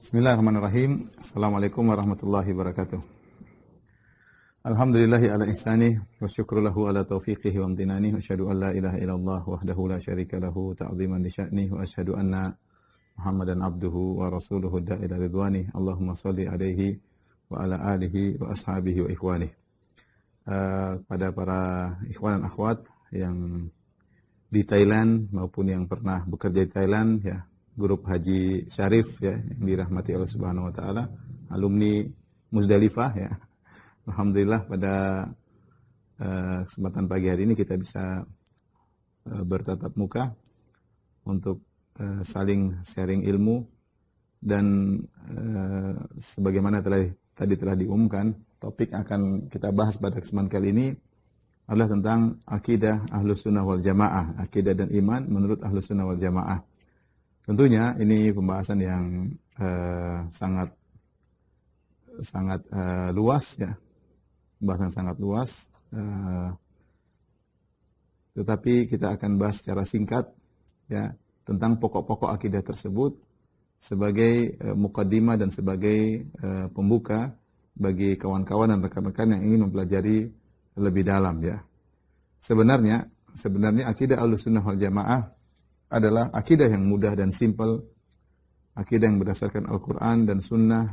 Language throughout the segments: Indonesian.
Bismillahirrahmanirrahim. Assalamualaikum warahmatullahi wabarakatuh. Alhamdulillahi ala ihsani wa syukrulahu ala taufiqihi wa amtinani wa syahadu an la ilaha illallah wahdahu la syarika lahu ta'ziman li sya'ni wa syahadu anna Muhammadan abduhu wa rasuluhu da'ila ridwani Allahumma salli alaihi wa ala alihi wa ashabihi wa ikhwani Uh, eh, pada para ikhwan dan akhwat yang di Thailand maupun yang pernah bekerja di Thailand ya grup Haji Syarif ya yang dirahmati Allah Subhanahu wa taala, alumni Musdalifah ya. Alhamdulillah pada uh, kesempatan pagi hari ini kita bisa uh, bertatap muka untuk uh, saling sharing ilmu dan uh, sebagaimana telah tadi telah diumumkan, topik akan kita bahas pada kesempatan kali ini adalah tentang akidah ahlus sunnah wal jamaah, akidah dan iman menurut ahlus sunnah wal jamaah. Tentunya ini pembahasan yang uh, sangat sangat uh, luas ya, pembahasan sangat luas. uh, tetapi kita akan bahas secara singkat ya tentang pokok-pokok akidah tersebut sebagai uh, mukadimah dan sebagai uh, pembuka bagi kawan-kawan dan rekan-rekan yang ingin mempelajari lebih dalam ya. Sebenarnya sebenarnya akidah alusunah wal Jamaah adalah akidah yang mudah dan simpel, akidah yang berdasarkan Al-Quran dan Sunnah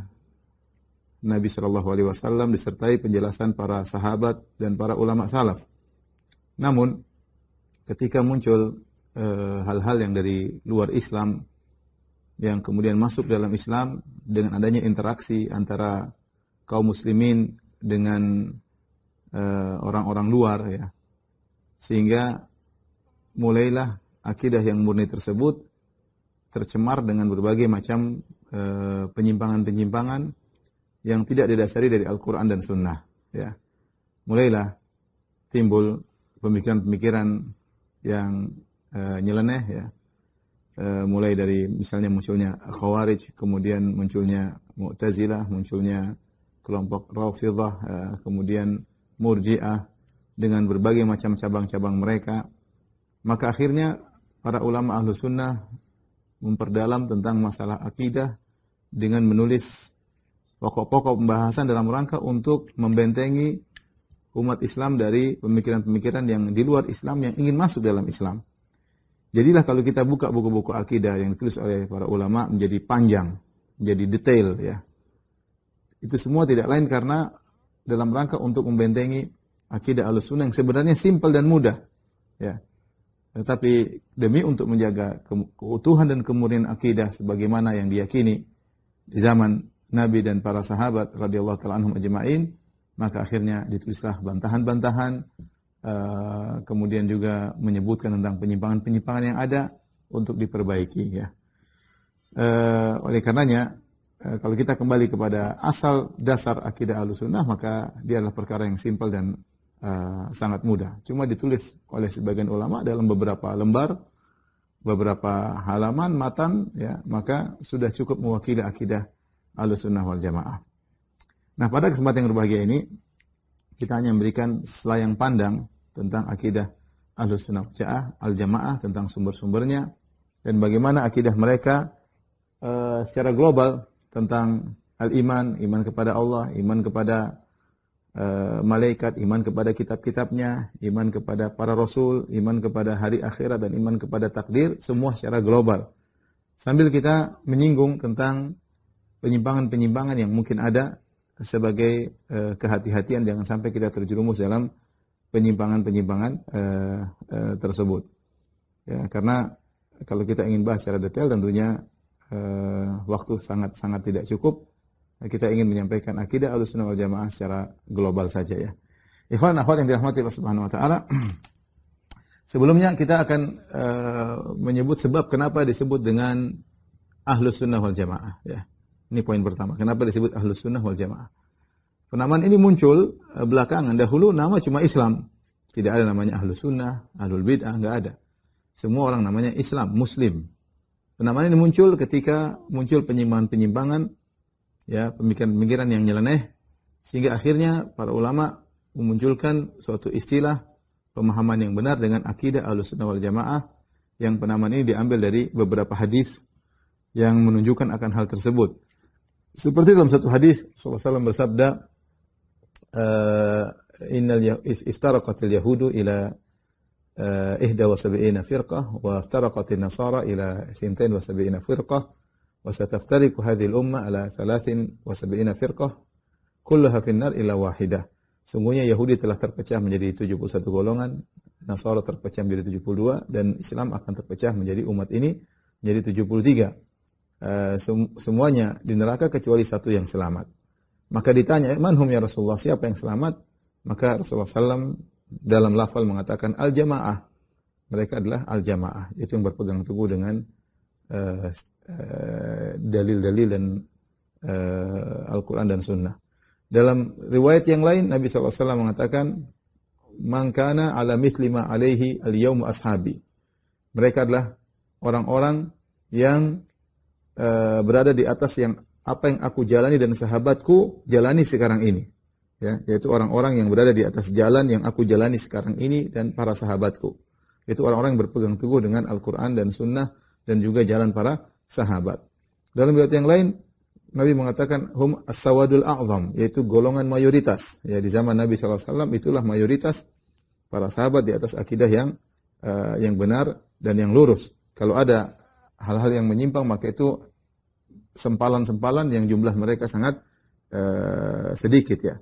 Nabi Shallallahu Alaihi Wasallam disertai penjelasan para sahabat dan para ulama salaf. Namun ketika muncul eh, hal-hal e, yang dari luar Islam yang kemudian masuk dalam Islam dengan adanya interaksi antara kaum muslimin dengan eh, orang-orang e, luar ya sehingga mulailah akidah yang murni tersebut tercemar dengan berbagai macam eh, penyimpangan-penyimpangan yang tidak didasari dari Al-Quran dan Sunnah. Ya. Mulailah timbul pemikiran-pemikiran yang e, nyeleneh ya. E, mulai dari misalnya munculnya Khawarij, kemudian munculnya Mu'tazilah, munculnya kelompok Rafidah, e, kemudian Murji'ah dengan berbagai macam cabang-cabang mereka. Maka akhirnya para ulama ahlu sunnah memperdalam tentang masalah akidah dengan menulis pokok-pokok pembahasan dalam rangka untuk membentengi umat Islam dari pemikiran-pemikiran yang di luar Islam yang ingin masuk dalam Islam. Jadilah kalau kita buka buku-buku akidah yang ditulis oleh para ulama menjadi panjang, menjadi detail ya. Itu semua tidak lain karena dalam rangka untuk membentengi akidah al-sunnah yang sebenarnya simpel dan mudah. Ya tetapi demi untuk menjaga keutuhan dan kemurnian akidah sebagaimana yang diyakini di zaman Nabi dan para sahabat radhiyallahu taala anhum ajma'in, maka akhirnya ditulislah bantahan-bantahan eh, kemudian juga menyebutkan tentang penyimpangan-penyimpangan yang ada untuk diperbaiki ya. Eh, oleh karenanya eh, kalau kita kembali kepada asal dasar akidah al-sunnah maka dia adalah perkara yang simpel dan uh, sangat mudah. Cuma ditulis oleh sebagian ulama dalam beberapa lembar, beberapa halaman matan, ya maka sudah cukup mewakili akidah al-sunnah wal jamaah. Nah pada kesempatan yang berbahagia ini kita hanya memberikan selayang pandang tentang akidah al-sunnah wal jamaah, al jamaah tentang sumber-sumbernya dan bagaimana akidah mereka uh, secara global tentang al iman, iman kepada Allah, iman kepada uh, malaikat, iman kepada kitab-kitabnya, iman kepada para rasul, iman kepada hari akhirat dan iman kepada takdir semua secara global. Sambil kita menyinggung tentang penyimpangan-penyimpangan yang mungkin ada sebagai uh, kehati-hatian jangan sampai kita terjerumus dalam penyimpangan-penyimpangan uh, uh, tersebut. Ya, karena kalau kita ingin bahas secara detail tentunya uh, waktu sangat-sangat tidak cukup kita ingin menyampaikan akidah Ahlussunnah wal Jamaah secara global saja ya. Ikhwan akhwat yang dirahmati Allah Subhanahu wa taala. Sebelumnya kita akan uh, menyebut sebab kenapa disebut dengan Ahlus Sunnah wal Jamaah ya. Ini poin pertama. Kenapa disebut Ahlus Sunnah wal Jamaah? Penamaan ini muncul eh, belakangan. Dahulu nama cuma Islam. Tidak ada namanya Ahlus Sunnah, Ahlul Bid'ah, nggak ada. Semua orang namanya Islam, Muslim. Penamaan ini muncul ketika muncul penyimpangan-penyimpangan ya pemikiran-pemikiran yang nyeleneh sehingga akhirnya para ulama memunculkan suatu istilah pemahaman yang benar dengan akidah Ahlussunnah wal Jamaah yang penamaan ini diambil dari beberapa hadis yang menunjukkan akan hal tersebut. Seperti dalam satu hadis Rasulullah SAW bersabda uh, innal ya-, iftaraqatil yahudu ila eh, ihda wa sab'ina firqah wa iftaraqatil nasara ila sintain wa sab'ina firqah وستفترق هذه الأمة على فرقة كلها في النار إلا wahidah. Sungguhnya Yahudi telah terpecah menjadi 71 golongan, Nasara terpecah menjadi 72 dan Islam akan terpecah menjadi umat ini menjadi 73. Uh, sem semuanya di neraka kecuali satu yang selamat. Maka ditanya, "Manhum ya Rasulullah? Siapa yang selamat?" Maka Rasulullah SAW dalam lafal mengatakan al-jamaah. Mereka adalah al-jamaah, yaitu yang berpegang teguh dengan uh, Eh, dalil-dalil dan eh, Al-Quran dan Sunnah. Dalam riwayat yang lain Nabi SAW mengatakan, "Mangkana ala mislima alaihi al ashabi." Mereka adalah orang-orang yang uh, berada di atas yang apa yang aku jalani dan sahabatku jalani sekarang ini. Ya, yaitu orang-orang yang berada di atas jalan yang aku jalani sekarang ini dan para sahabatku. Itu orang-orang yang berpegang teguh dengan Al-Quran dan Sunnah dan juga jalan para sahabat. Dalam riwayat yang lain, Nabi mengatakan hum as-sawadul a'zam, yaitu golongan mayoritas. Ya di zaman Nabi SAW itulah mayoritas para sahabat di atas akidah yang uh, yang benar dan yang lurus. Kalau ada hal-hal yang menyimpang maka itu sempalan-sempalan yang jumlah mereka sangat uh, sedikit ya.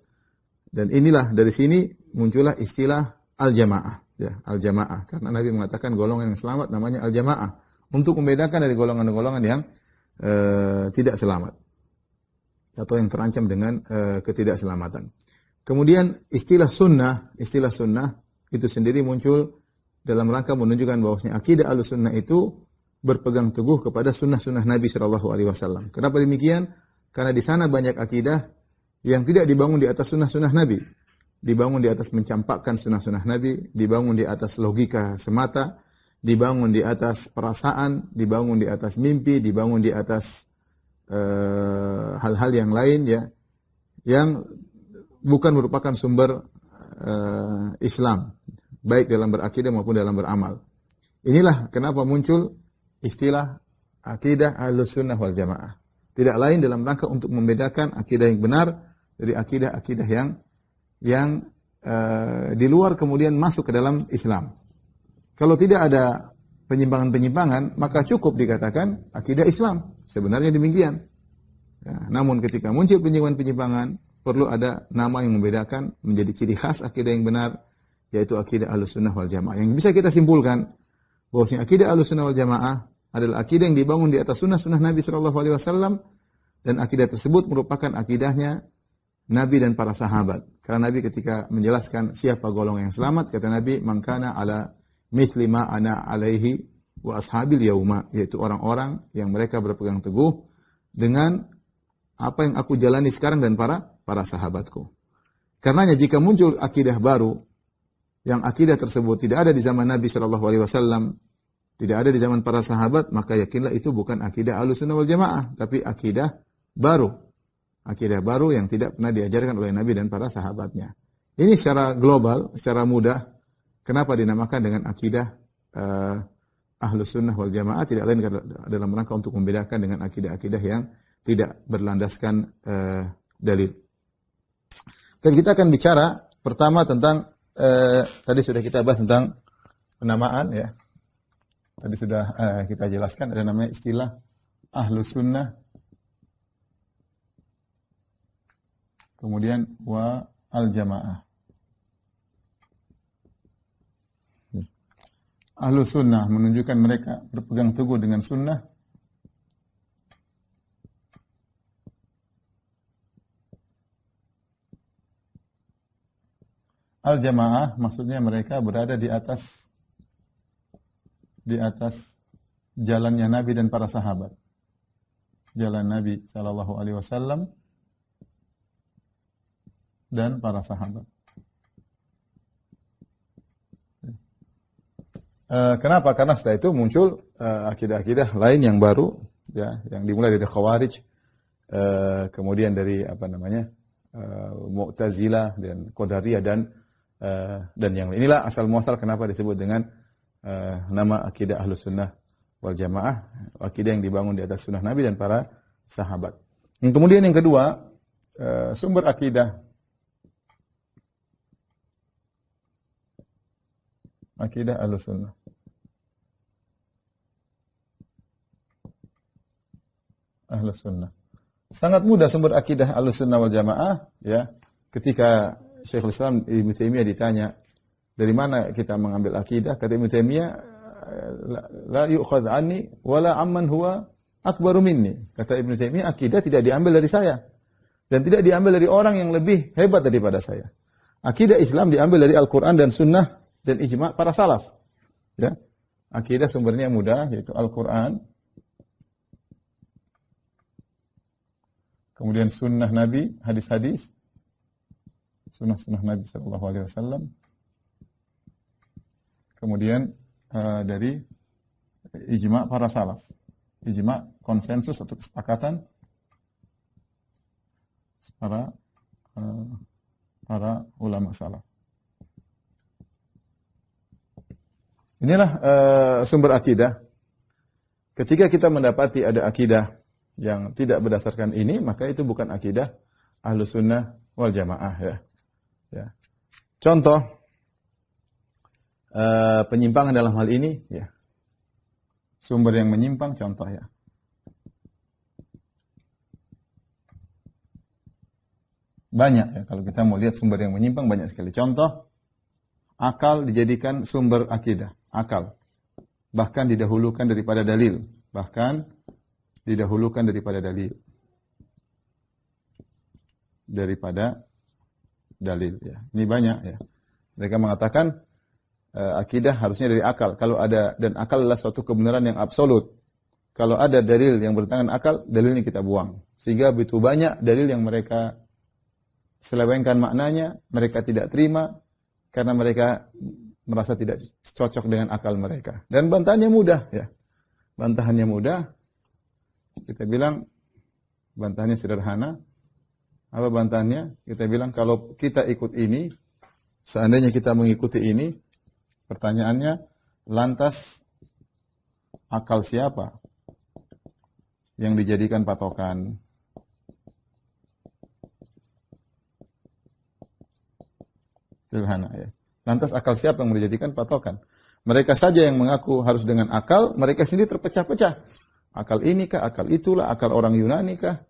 Dan inilah dari sini muncullah istilah al-jamaah ya, al-jamaah karena Nabi mengatakan golongan yang selamat namanya al-jamaah untuk membedakan dari golongan-golongan yang e, tidak selamat atau yang terancam dengan e, eh, ketidakselamatan. Kemudian istilah sunnah, istilah sunnah itu sendiri muncul dalam rangka menunjukkan bahwasanya akidah al-sunnah itu berpegang teguh kepada sunnah-sunnah Nabi Shallallahu Alaihi Wasallam. Kenapa demikian? Karena di sana banyak akidah yang tidak dibangun di atas sunnah-sunnah Nabi, dibangun di atas mencampakkan sunnah-sunnah Nabi, dibangun di atas logika semata, dibangun di atas perasaan, dibangun di atas mimpi, dibangun di atas eh, hal-hal uh, yang lain ya yang bukan merupakan sumber uh, Islam baik dalam berakidah maupun dalam beramal. Inilah kenapa muncul istilah akidah Ahlussunnah wal Jamaah. Tidak lain dalam rangka untuk membedakan akidah yang benar dari akidah-akidah yang yang uh, di luar kemudian masuk ke dalam Islam. Kalau tidak ada penyimpangan-penyimpangan, maka cukup dikatakan akidah Islam. Sebenarnya demikian. Ya, namun ketika muncul penyimpangan-penyimpangan, perlu ada nama yang membedakan menjadi ciri khas akidah yang benar, yaitu akidah Ahlussunnah wal Jamaah. Yang bisa kita simpulkan bahwa akidah Ahlussunnah wal Jamaah adalah akidah yang dibangun di atas sunnah-sunnah Nabi saw dan akidah tersebut merupakan akidahnya Nabi dan para sahabat. Karena Nabi ketika menjelaskan siapa golongan yang selamat, kata Nabi, "Mangkana ala mithli ma ana alaihi wa ashabil yauma yaitu orang-orang yang mereka berpegang teguh dengan apa yang aku jalani sekarang dan para para sahabatku. Karenanya jika muncul akidah baru yang akidah tersebut tidak ada di zaman Nabi Shallallahu Alaihi Wasallam, tidak ada di zaman para sahabat, maka yakinlah itu bukan akidah alusunnah wal jamaah, tapi akidah baru, akidah baru yang tidak pernah diajarkan oleh Nabi dan para sahabatnya. Ini secara global, secara mudah Kenapa dinamakan dengan akidah uh, ahlus sunnah wal jamaah tidak lain dalam rangka untuk membedakan dengan akidah-akidah yang tidak berlandaskan uh, dalil. Dan kita akan bicara pertama tentang uh, tadi sudah kita bahas tentang penamaan ya. Tadi sudah uh, kita jelaskan ada namanya istilah ahlus sunnah. Kemudian wa al jamaah. ahlu sunnah, menunjukkan mereka berpegang teguh dengan sunnah. Al-jamaah maksudnya mereka berada di atas di atas jalannya Nabi dan para sahabat. Jalan Nabi sallallahu alaihi wasallam dan para sahabat. Eh, kenapa? Karena setelah itu muncul eh, akidah-akidah lain yang baru, ya, yang dimulai dari khawarij, uh, kemudian dari apa namanya uh, Mu'tazila dan Qadariyah dan uh, dan yang lain. Inilah asal muasal kenapa disebut dengan uh, nama akidah ahlus sunnah wal jamaah, akidah yang dibangun di atas sunnah Nabi dan para sahabat. Yang kemudian yang kedua, uh, sumber akidah Akidah sunnah Ahlus Sunnah. Sangat mudah sumber akidah Ahlus Sunnah wal Jamaah ya. Ketika Syekhul Islam Ibn Taimiyah ditanya, dari mana kita mengambil akidah? Kata Ibn Taimiyah, la, la anni wa la amman huwa akbaru minni. Kata Ibn Taimiyah, akidah tidak diambil dari saya dan tidak diambil dari orang yang lebih hebat daripada saya. Akidah Islam diambil dari Al-Qur'an dan Sunnah dan ijma para salaf. Ya. Akidah sumbernya mudah yaitu Al-Qur'an. Kemudian sunnah Nabi, hadis-hadis. Sunnah-sunnah Nabi sallallahu alaihi wasallam. Kemudian uh, dari ijma para salaf. Ijma konsensus atau kesepakatan para uh, para ulama salaf. Inilah uh, sumber akidah. Ketika kita mendapati ada akidah yang tidak berdasarkan ini, maka itu bukan akidah ahlus sunnah wal jamaah ya. ya. Contoh uh, eh, penyimpangan dalam hal ini ya. Sumber yang menyimpang contoh ya. Banyak ya kalau kita mau lihat sumber yang menyimpang banyak sekali. Contoh akal dijadikan sumber akidah akal. Bahkan didahulukan daripada dalil. Bahkan didahulukan daripada dalil. Daripada dalil. Ya. Ini banyak ya. Mereka mengatakan uh, akidah harusnya dari akal. Kalau ada dan akal adalah suatu kebenaran yang absolut. Kalau ada dalil yang bertentangan akal, dalil ini kita buang. Sehingga begitu banyak dalil yang mereka selewengkan maknanya, mereka tidak terima karena mereka merasa tidak cocok dengan akal mereka. Dan bantahannya mudah ya. Bantahannya mudah. Kita bilang bantahannya sederhana. Apa bantahannya? Kita bilang kalau kita ikut ini, seandainya kita mengikuti ini, pertanyaannya lantas akal siapa yang dijadikan patokan? Sederhana ya. Lantas akal siapa yang menjadikan patokan? Mereka saja yang mengaku harus dengan akal, mereka sendiri terpecah-pecah. Akal ini kah, akal itulah, akal orang Yunani kah,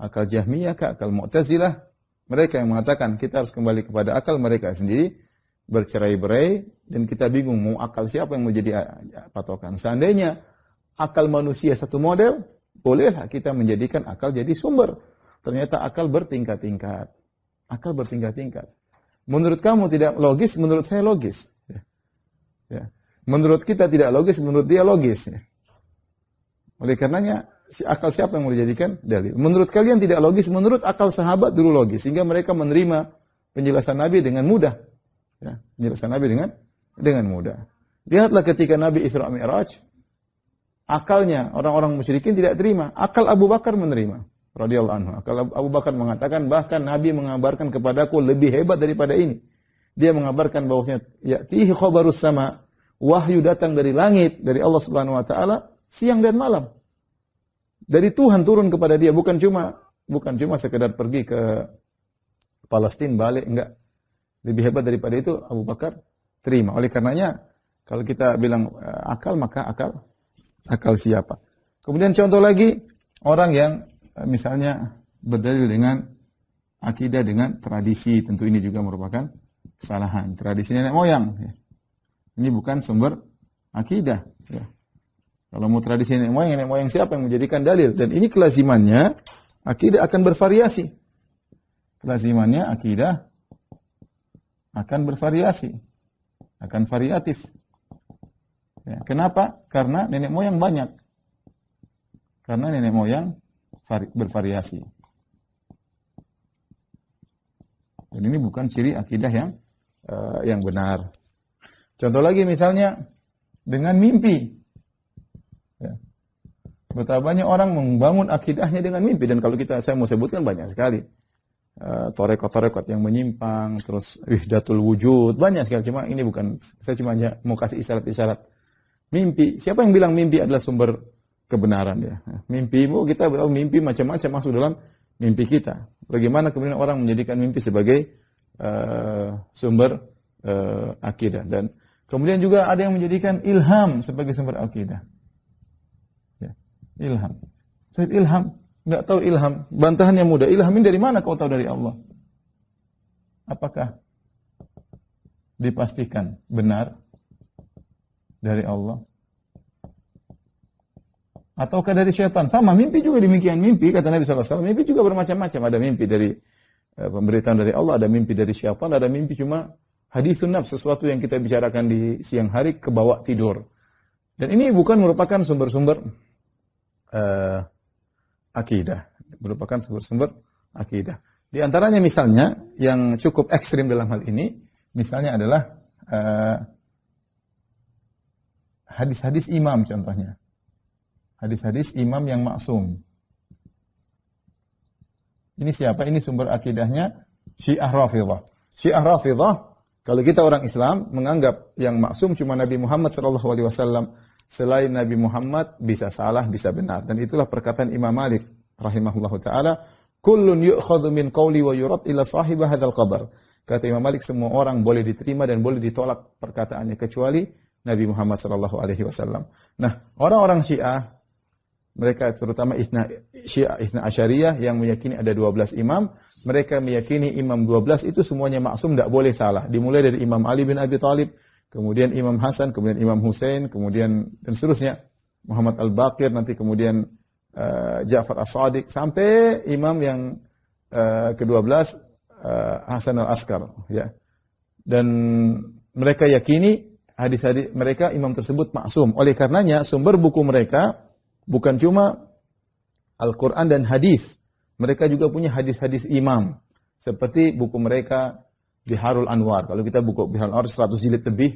akal Jahmiyah kah, akal Mu'tazilah. Mereka yang mengatakan kita harus kembali kepada akal mereka sendiri bercerai-berai dan kita bingung mau akal siapa yang menjadi eh, patokan. Seandainya akal manusia satu model, bolehlah kita menjadikan akal jadi sumber. Ternyata akal bertingkat-tingkat. Akal bertingkat-tingkat. Menurut kamu tidak logis, menurut saya logis. Ya. Ya. Menurut kita tidak logis, menurut dia logis. Ya. Oleh karenanya, si akal siapa yang mau dijadikan dalil? Menurut kalian tidak logis, menurut akal sahabat dulu logis. Sehingga mereka menerima penjelasan Nabi dengan mudah. Ya. Penjelasan Nabi dengan dengan mudah. Lihatlah ketika Nabi Isra Mi'raj, akalnya orang-orang musyrikin tidak terima. Akal Abu Bakar menerima radhiyallahu anhu. Kalau Abu Bakar mengatakan bahkan Nabi mengabarkan kepadaku lebih hebat daripada ini. Dia mengabarkan bahwasanya ya'tihi khabarus sama wahyu datang dari langit dari Allah Subhanahu wa taala siang dan malam. Dari Tuhan turun kepada dia bukan cuma bukan cuma sekedar pergi ke Palestina balik enggak. Lebih hebat daripada itu Abu Bakar terima. Oleh karenanya kalau kita bilang eh, akal maka akal akal siapa? Kemudian contoh lagi orang yang misalnya berdalil dengan akidah dengan tradisi, tentu ini juga merupakan kesalahan. Tradisi nenek moyang. Ya. Ini bukan sumber akidah. Ya. Kalau mau tradisi nenek moyang, nenek moyang siapa yang menjadikan dalil? Dan ini kelazimannya, akidah akan bervariasi. Kelazimannya akidah akan bervariasi. Akan variatif. Ya. Kenapa? Karena nenek moyang banyak. Karena nenek moyang bervariasi. Dan ini bukan ciri akidah yang uh, yang benar. Contoh lagi misalnya dengan mimpi. Ya. Betapa banyak orang membangun akidahnya dengan mimpi dan kalau kita saya mau sebutkan banyak sekali eh, torekot-torekot yang menyimpang, terus wihdatul wujud, banyak sekali. Cuma ini bukan, saya cuma mau kasih isyarat-isyarat. Mimpi, siapa yang bilang mimpi adalah sumber kebenaran ya. Mimpimu kita tahu mimpi macam-macam masuk dalam mimpi kita. Bagaimana kemudian orang menjadikan mimpi sebagai uh, sumber uh, akidah dan kemudian juga ada yang menjadikan ilham sebagai sumber akidah. Ya, ilham. Tapi ilham nggak tahu ilham. bantahan yang mudah. Ilham ini dari mana kau tahu dari Allah? Apakah dipastikan benar dari Allah? ataukah dari syaitan? Sama, mimpi juga demikian. Mimpi, kata Nabi SAW, mimpi juga bermacam-macam. Ada mimpi dari uh, pemberitaan dari Allah, ada mimpi dari syaitan, ada mimpi cuma hadis sunnah, sesuatu yang kita bicarakan di siang hari, ke bawah tidur. Dan ini bukan merupakan sumber-sumber uh, akidah. Merupakan sumber-sumber akidah. Di antaranya misalnya, yang cukup ekstrim dalam hal ini, misalnya adalah eh, hadis-hadis imam contohnya Hadis-hadis imam yang maksum. Ini siapa? Ini sumber akidahnya Syiah Rafidah. Syiah Rafidah kalau kita orang Islam menganggap yang maksum cuma Nabi Muhammad sallallahu alaihi wasallam, selain Nabi Muhammad bisa salah, bisa benar. Dan itulah perkataan Imam Malik rahimahullahu taala, "Kullun yu'khadhu min qawli wa yurad ila sahib hadzal qabr." Kata Imam Malik semua orang boleh diterima dan boleh ditolak perkataannya kecuali Nabi Muhammad sallallahu alaihi wasallam. Nah, orang-orang Syiah mereka terutama Isna Syiah Isna Asyariyah yang meyakini ada 12 imam, mereka meyakini imam 12 itu semuanya maksum tidak boleh salah. Dimulai dari Imam Ali bin Abi Thalib, kemudian Imam Hasan, kemudian Imam Hussein, kemudian dan seterusnya. Muhammad Al-Baqir nanti kemudian uh, Ja'far As-Sadiq sampai imam yang uh, ke-12 uh, Hasan Al-Askar ya. Dan mereka yakini hadis-hadis mereka imam tersebut maksum. Oleh karenanya sumber buku mereka Bukan cuma Al-Quran dan hadis. Mereka juga punya hadis-hadis imam. Seperti buku mereka Biharul Anwar. Kalau kita buku Biharul Anwar 100 jilid lebih,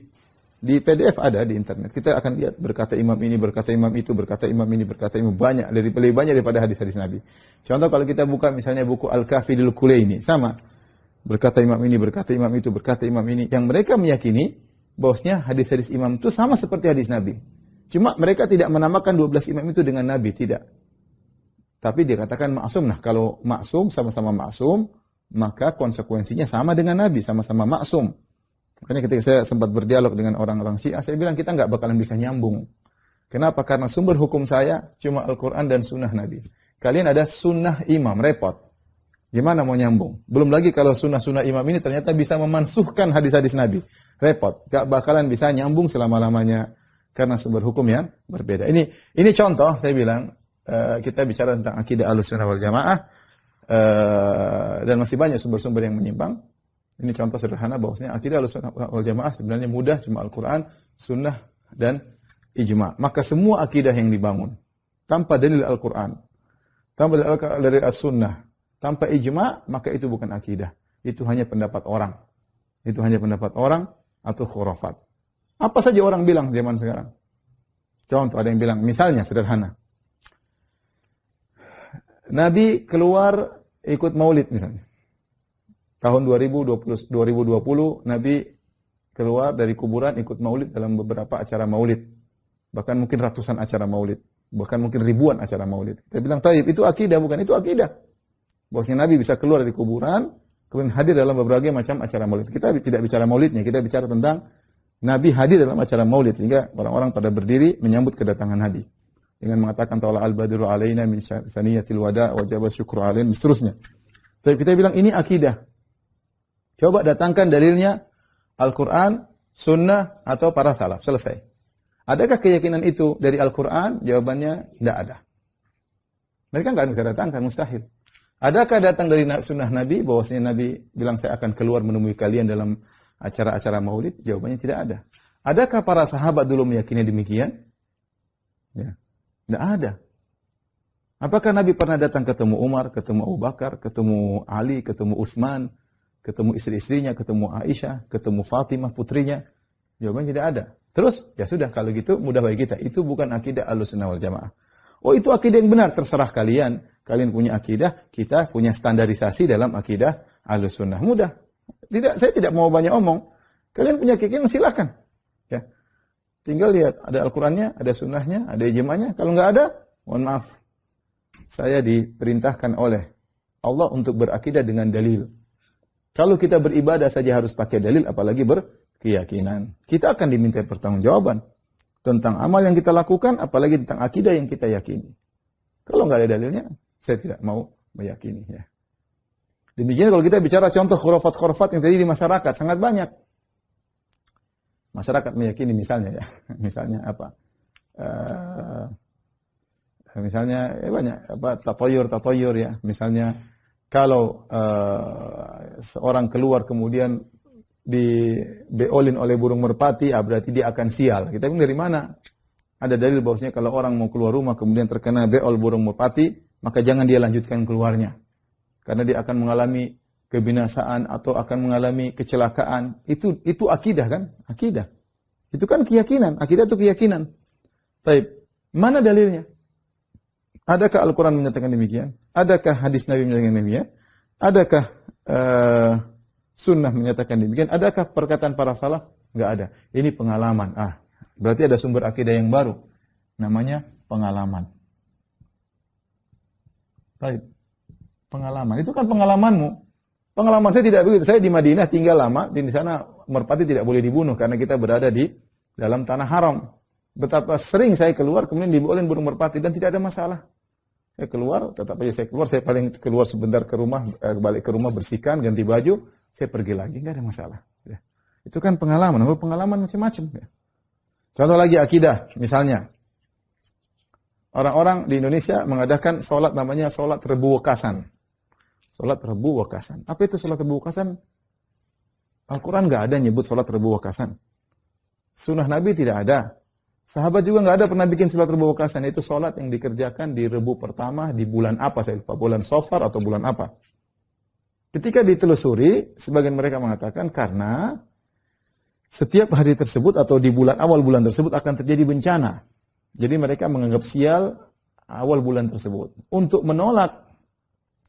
di PDF ada di internet. Kita akan lihat berkata imam ini, berkata imam itu, berkata imam ini, berkata imam banyak dari lebih banyak daripada hadis-hadis Nabi. Contoh kalau kita buka misalnya buku Al-Kafi Dil ini sama berkata imam ini, berkata imam itu, berkata imam ini yang mereka meyakini bahwasanya hadis-hadis imam itu sama seperti hadis Nabi. Cuma mereka tidak menamakan 12 imam itu dengan nabi, tidak. Tapi dia katakan maksum. Nah, kalau maksum sama-sama maksum, maka konsekuensinya sama dengan nabi, sama-sama maksum. Makanya ketika saya sempat berdialog dengan orang-orang Syiah, saya bilang kita nggak bakalan bisa nyambung. Kenapa? Karena sumber hukum saya cuma Al-Quran dan sunnah Nabi. Kalian ada sunnah imam, repot. Gimana mau nyambung? Belum lagi kalau sunnah-sunnah imam ini ternyata bisa memansuhkan hadis-hadis Nabi. Repot. Gak bakalan bisa nyambung selama-lamanya karena sumber hukum yang berbeda. Ini ini contoh saya bilang uh, kita bicara tentang akidah alusunnah wal jamaah uh, dan masih banyak sumber-sumber yang menyimpang. Ini contoh sederhana bahwasanya akidah alusunnah wal jamaah sebenarnya mudah cuma Al-Qur'an, sunnah dan ijma. Maka semua akidah yang dibangun tanpa dalil Al-Qur'an, tanpa dalil dari as-sunnah, tanpa ijma, maka itu bukan akidah. Itu hanya pendapat orang. Itu hanya pendapat orang atau khurafat. Apa saja orang bilang zaman sekarang. Contoh ada yang bilang, misalnya sederhana. Nabi keluar ikut maulid misalnya. Tahun 2020, 2020 Nabi keluar dari kuburan ikut maulid dalam beberapa acara maulid. Bahkan mungkin ratusan acara maulid. Bahkan mungkin ribuan acara maulid. Kita bilang, taib itu akidah, bukan itu akidah. Bahwasanya Nabi bisa keluar dari kuburan, kemudian hadir dalam berbagai macam acara maulid. Kita tidak bicara maulidnya, kita bicara tentang Nabi hadir dalam acara maulid sehingga orang-orang pada berdiri menyambut kedatangan Nabi dengan mengatakan ta'ala al-badru alaina min saniyatil wada wa jaba syukru dan seterusnya. Tapi kita bilang ini akidah. Coba datangkan dalilnya Al-Qur'an, sunnah atau para salaf. Selesai. Adakah keyakinan itu dari Al-Qur'an? Jawabannya tidak ada. Mereka nggak bisa datangkan, mustahil. Adakah datang dari sunnah Nabi bahwasanya Nabi bilang saya akan keluar menemui kalian dalam acara-acara maulid? Jawabannya tidak ada. Adakah para sahabat dulu meyakini demikian? Ya. Tidak ada. Apakah Nabi pernah datang ketemu Umar, ketemu Abu Bakar, ketemu Ali, ketemu Utsman, ketemu istri-istrinya, ketemu Aisyah, ketemu Fatimah putrinya? Jawabannya tidak ada. Terus, ya sudah kalau gitu mudah bagi kita. Itu bukan akidah Ahlussunnah wal Jamaah. Oh, itu akidah yang benar, terserah kalian. Kalian punya akidah, kita punya standarisasi dalam akidah Ahlussunnah. Mudah. Tidak, saya tidak mau banyak omong. Kalian punya keyakinan silakan. Ya. Tinggal lihat ada Al-Qur'annya, ada sunnahnya, ada ijma'nya. Kalau nggak ada, mohon maaf. Saya diperintahkan oleh Allah untuk berakidah dengan dalil. Kalau kita beribadah saja harus pakai dalil apalagi berkeyakinan. Kita akan diminta pertanggungjawaban tentang amal yang kita lakukan apalagi tentang akidah yang kita yakini. Kalau nggak ada dalilnya, saya tidak mau meyakini ya. Demikian kalau kita bicara contoh khurafat-khurafat yang terjadi di masyarakat sangat banyak. Masyarakat meyakini misalnya ya, misalnya apa? Uh, misalnya ya banyak apa tatoyur tatoyur ya, misalnya kalau uh, seorang keluar kemudian di beolin oleh burung merpati, ah, berarti dia akan sial. Kita dari mana? Ada dalil bahwasanya kalau orang mau keluar rumah kemudian terkena beol burung merpati, maka jangan dia lanjutkan keluarnya karena dia akan mengalami kebinasaan atau akan mengalami kecelakaan. Itu itu akidah kan? Akidah. Itu kan keyakinan. Akidah itu keyakinan. Taib. Mana dalilnya? Adakah Al-Quran menyatakan demikian? Adakah hadis Nabi menyatakan demikian? Adakah uh, sunnah menyatakan demikian? Adakah perkataan para salaf? Enggak ada. Ini pengalaman. Ah, berarti ada sumber akidah yang baru. Namanya pengalaman. Baik. Pengalaman. Itu kan pengalamanmu. Pengalaman saya tidak begitu. Saya di Madinah tinggal lama, di sana merpati tidak boleh dibunuh karena kita berada di dalam tanah haram. Betapa sering saya keluar kemudian dibolehin burung merpati dan tidak ada masalah. Saya keluar, tetap aja saya keluar, saya paling keluar sebentar ke rumah, eh, balik ke rumah bersihkan, ganti baju, saya pergi lagi, nggak ada masalah. Ya. Itu kan pengalaman, pengalaman macam-macam. Ya. Contoh lagi akidah, misalnya. Orang-orang di Indonesia mengadakan sholat namanya sholat rebu Sholat Rabu Wakasan. Apa itu sholat Rabu Wakasan? Al-Quran nggak ada nyebut sholat Rabu Wakasan. Sunnah Nabi tidak ada. Sahabat juga nggak ada pernah bikin sholat Rabu Wakasan. Itu sholat yang dikerjakan di Rebu pertama di bulan apa saya lupa. Bulan Sofar atau bulan apa. Ketika ditelusuri, sebagian mereka mengatakan karena setiap hari tersebut atau di bulan awal bulan tersebut akan terjadi bencana. Jadi mereka menganggap sial awal bulan tersebut. Untuk menolak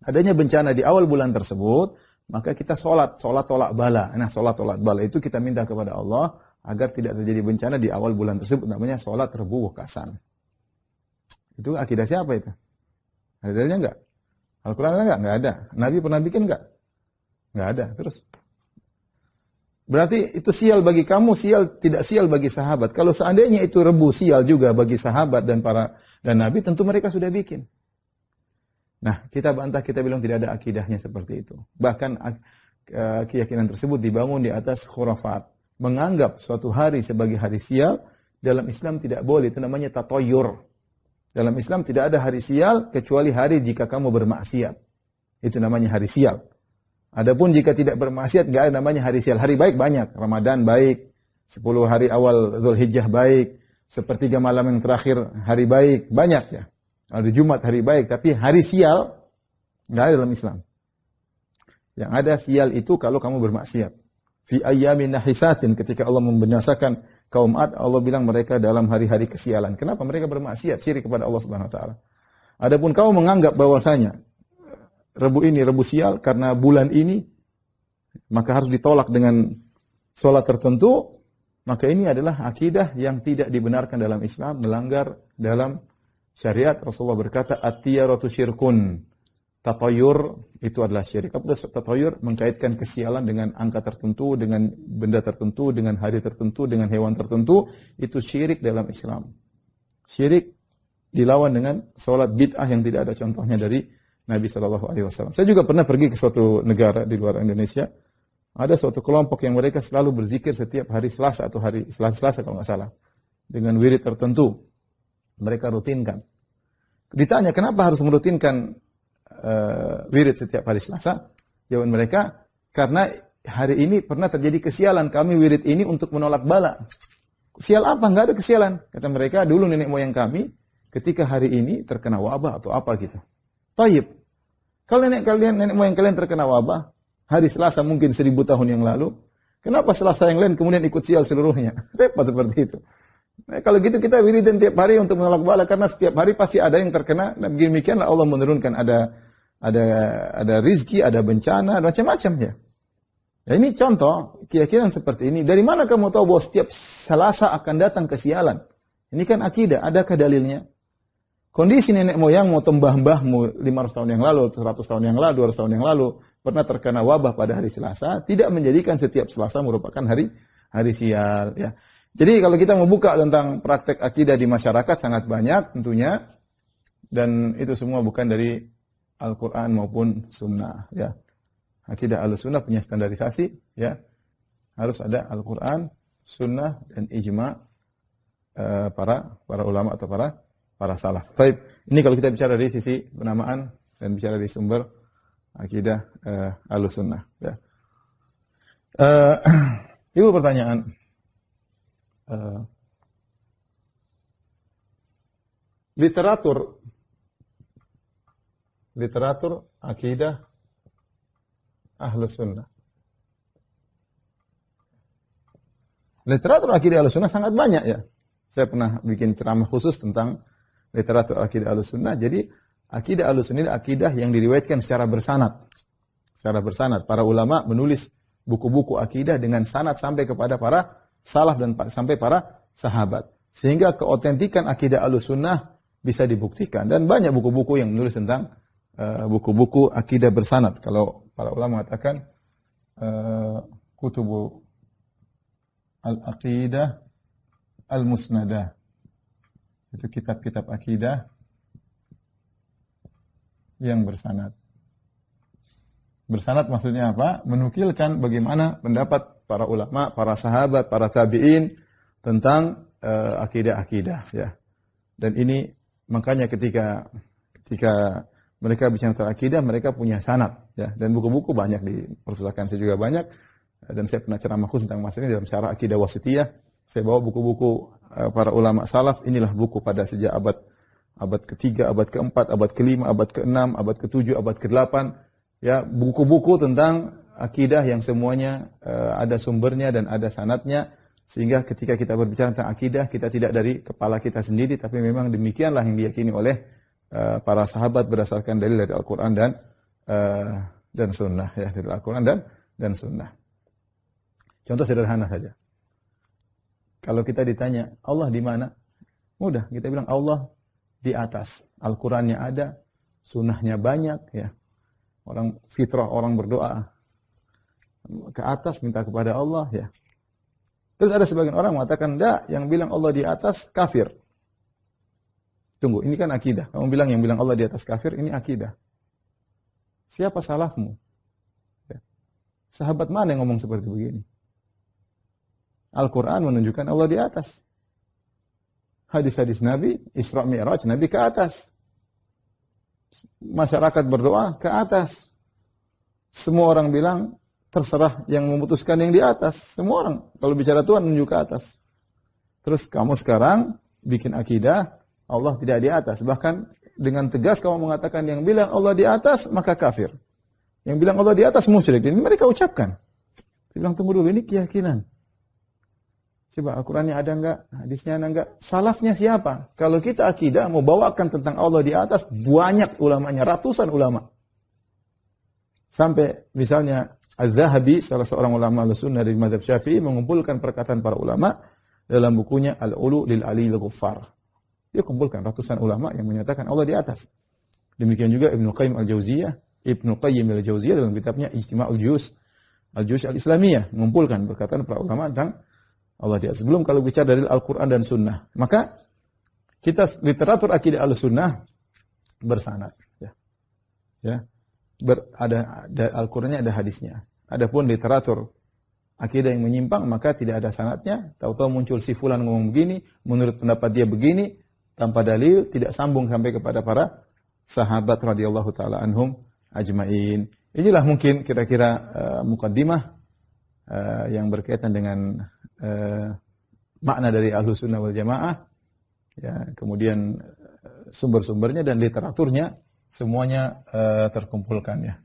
adanya bencana di awal bulan tersebut, maka kita sholat, sholat tolak bala. Nah, sholat tolak bala itu kita minta kepada Allah agar tidak terjadi bencana di awal bulan tersebut. Namanya sholat rebu kasan. Itu akidah siapa itu? Ada dalilnya enggak? Al-Quran ada enggak? Enggak ada. Nabi pernah bikin enggak? Enggak ada. Terus. Berarti itu sial bagi kamu, sial tidak sial bagi sahabat. Kalau seandainya itu rebu sial juga bagi sahabat dan para dan Nabi, tentu mereka sudah bikin. Nah, kita bantah, kita bilang tidak ada akidahnya seperti itu. Bahkan e, keyakinan tersebut dibangun di atas khurafat. Menganggap suatu hari sebagai hari sial, dalam Islam tidak boleh, itu namanya tatoyur. Dalam Islam tidak ada hari sial, kecuali hari jika kamu bermaksiat. Itu namanya hari sial. Adapun jika tidak bermaksiat, nggak ada namanya hari sial. Hari baik banyak, Ramadan baik, 10 hari awal Zulhijjah baik, sepertiga malam yang terakhir hari baik, banyak ya. Hari Jumat hari baik, tapi hari sial enggak ada dalam Islam. Yang ada sial itu kalau kamu bermaksiat. Fi ayyamin nahisatin ketika Allah membinasakan kaum Ad, Allah bilang mereka dalam hari-hari kesialan. Kenapa mereka bermaksiat syirik kepada Allah Subhanahu wa taala? Adapun kamu menganggap bahwasanya rebu ini rebu sial karena bulan ini maka harus ditolak dengan sholat tertentu, maka ini adalah akidah yang tidak dibenarkan dalam Islam, melanggar dalam syariat Rasulullah berkata atia tiyaratu syirkun. Tatayur itu adalah syirik. Apa tatayur? Mengkaitkan kesialan dengan angka tertentu, dengan benda tertentu, dengan hari tertentu, dengan hewan tertentu, itu syirik dalam Islam. Syirik dilawan dengan salat bid'ah yang tidak ada contohnya dari Nabi Shallallahu alaihi wasallam. Saya juga pernah pergi ke suatu negara di luar Indonesia. Ada suatu kelompok yang mereka selalu berzikir setiap hari Selasa atau hari Selasa, Selasa kalau nggak salah dengan wirid tertentu mereka rutinkan. Ditanya kenapa harus merutinkan uh, wirid setiap hari Selasa? Jawaban mereka karena hari ini pernah terjadi kesialan kami wirid ini untuk menolak bala. Sial apa? Enggak ada kesialan. Kata mereka dulu nenek moyang kami ketika hari ini terkena wabah atau apa gitu. Taib. Kalau nenek kalian, nenek moyang kalian terkena wabah, hari Selasa mungkin seribu tahun yang lalu, kenapa Selasa yang lain kemudian ikut sial seluruhnya? Repot seperti itu. Nah, kalau gitu kita wiridan tiap hari untuk menolak bala karena setiap hari pasti ada yang terkena. Nah, begini demikianlah Allah menurunkan ada ada ada rizki, ada bencana, ada macam-macam ya. Ya nah, ini contoh keyakinan seperti ini. Dari mana kamu tahu bahwa setiap Selasa akan datang kesialan? Ini kan akidah, adakah dalilnya? Kondisi nenek moyangmu atau mbah-mbahmu 500 tahun yang lalu, 100 tahun yang lalu, 200 tahun yang lalu pernah terkena wabah pada hari Selasa, tidak menjadikan setiap Selasa merupakan hari hari sial ya. Jadi kalau kita membuka tentang praktek akidah di masyarakat sangat banyak tentunya dan itu semua bukan dari Al-Qur'an maupun sunnah ya. Akidah Ahlussunnah punya standarisasi ya. Harus ada Al-Qur'an, sunnah dan ijma uh, para para ulama atau para para salaf. Baik, ini kalau kita bicara dari sisi penamaan dan bicara dari sumber akidah uh, eh, Ahlussunnah ya. Uh, ibu pertanyaan Eh, literatur literatur akidah ahlus sunnah. Literatur akidah ahlu sunnah sangat banyak ya. Saya pernah bikin ceramah khusus tentang literatur akidah ahlu sunnah. Jadi akidah ahlu sunnah ini akidah yang diriwayatkan secara bersanat. Secara bersanat. Para ulama menulis buku-buku akidah dengan sanat sampai kepada para salaf dan sampai para sahabat. Sehingga keotentikan akidah al-sunnah bisa dibuktikan. Dan banyak buku-buku yang menulis tentang eh, buku-buku uh, akidah bersanat. Kalau para ulama mengatakan uh, kutubu al-aqidah al-musnadah. Itu kitab-kitab akidah yang bersanat. Bersanat maksudnya apa? Menukilkan bagaimana pendapat para ulama, para sahabat, para tabi'in tentang eh, akidah-akidah ya. Dan ini makanya ketika ketika mereka bicara tentang akidah, mereka punya sanat ya. Dan buku-buku banyak di perpustakaan saya juga banyak dan saya pernah ceramahku tentang masalah ini dalam syarah akidah wasitiah Saya bawa buku-buku eh, para ulama salaf, inilah buku pada sejak abad abad ketiga, abad keempat, abad kelima, abad keenam, abad ketujuh, abad kedelapan ya buku-buku tentang akidah yang semuanya uh, ada sumbernya dan ada sanatnya sehingga ketika kita berbicara tentang akidah kita tidak dari kepala kita sendiri tapi memang demikianlah yang diyakini oleh uh, para sahabat berdasarkan dalil dari Al-Qur'an dan uh, dan sunnah ya dari Al-Qur'an dan dan sunnah. Contoh sederhana saja. Kalau kita ditanya Allah di mana? Mudah, kita bilang Allah di atas. Al-Qur'annya ada, sunnahnya banyak ya orang fitrah orang berdoa ke atas minta kepada Allah ya. Terus ada sebagian orang mengatakan, "Enggak, yang bilang Allah di atas kafir." Tunggu, ini kan akidah. Kamu bilang yang bilang Allah di atas kafir, ini akidah. Siapa salafmu? Ya. Sahabat mana yang ngomong seperti begini? Al-Quran menunjukkan Allah di atas. Hadis-hadis Nabi, Isra Mi'raj, Nabi ke atas masyarakat berdoa ke atas. Semua orang bilang terserah yang memutuskan yang di atas. Semua orang kalau bicara Tuhan menuju ke atas. Terus kamu sekarang bikin akidah Allah tidak di atas. Bahkan dengan tegas kamu mengatakan yang bilang Allah di atas maka kafir. Yang bilang Allah di atas musyrik. Ini mereka ucapkan. Dia bilang tunggu dulu ini keyakinan. Coba Al-Qurannya ada enggak? Hadisnya ada enggak? Salafnya siapa? Kalau kita akidah mau bawakan tentang Allah di atas, banyak ulamanya, ratusan ulama. Sampai misalnya Al-Zahabi, salah seorang ulama al-sunnah dari Madhab Syafi'i, mengumpulkan perkataan para ulama dalam bukunya Al-Ulu lil Ali al Ghuffar. Dia kumpulkan ratusan ulama yang menyatakan Allah di atas. Demikian juga Ibnu Qayyim Al-Jauziyah, Ibnu Qayyim Al-Jauziyah dalam kitabnya Ijtima'ul Juz, Al-Juz Al-Islamiyah mengumpulkan perkataan para ulama tentang Allah di atas. Belum kalau bicara dari Al-Quran dan Sunnah. Maka kita literatur akidah Al-Sunnah bersanad. Ya. ya. Ber, ada, ada Al-Qurannya, ada hadisnya. Adapun literatur akidah yang menyimpang maka tidak ada sanatnya. Tahu-tahu muncul si fulan ngomong begini, menurut pendapat dia begini, tanpa dalil, tidak sambung sampai kepada para sahabat radhiyallahu taala anhum ajmain. Inilah mungkin kira-kira uh, mukaddimah uh, yang berkaitan dengan Eh, makna dari ahlu sunnah wal jamaah, ya, kemudian eh, sumber-sumbernya dan literaturnya semuanya eh, terkumpulkan ya.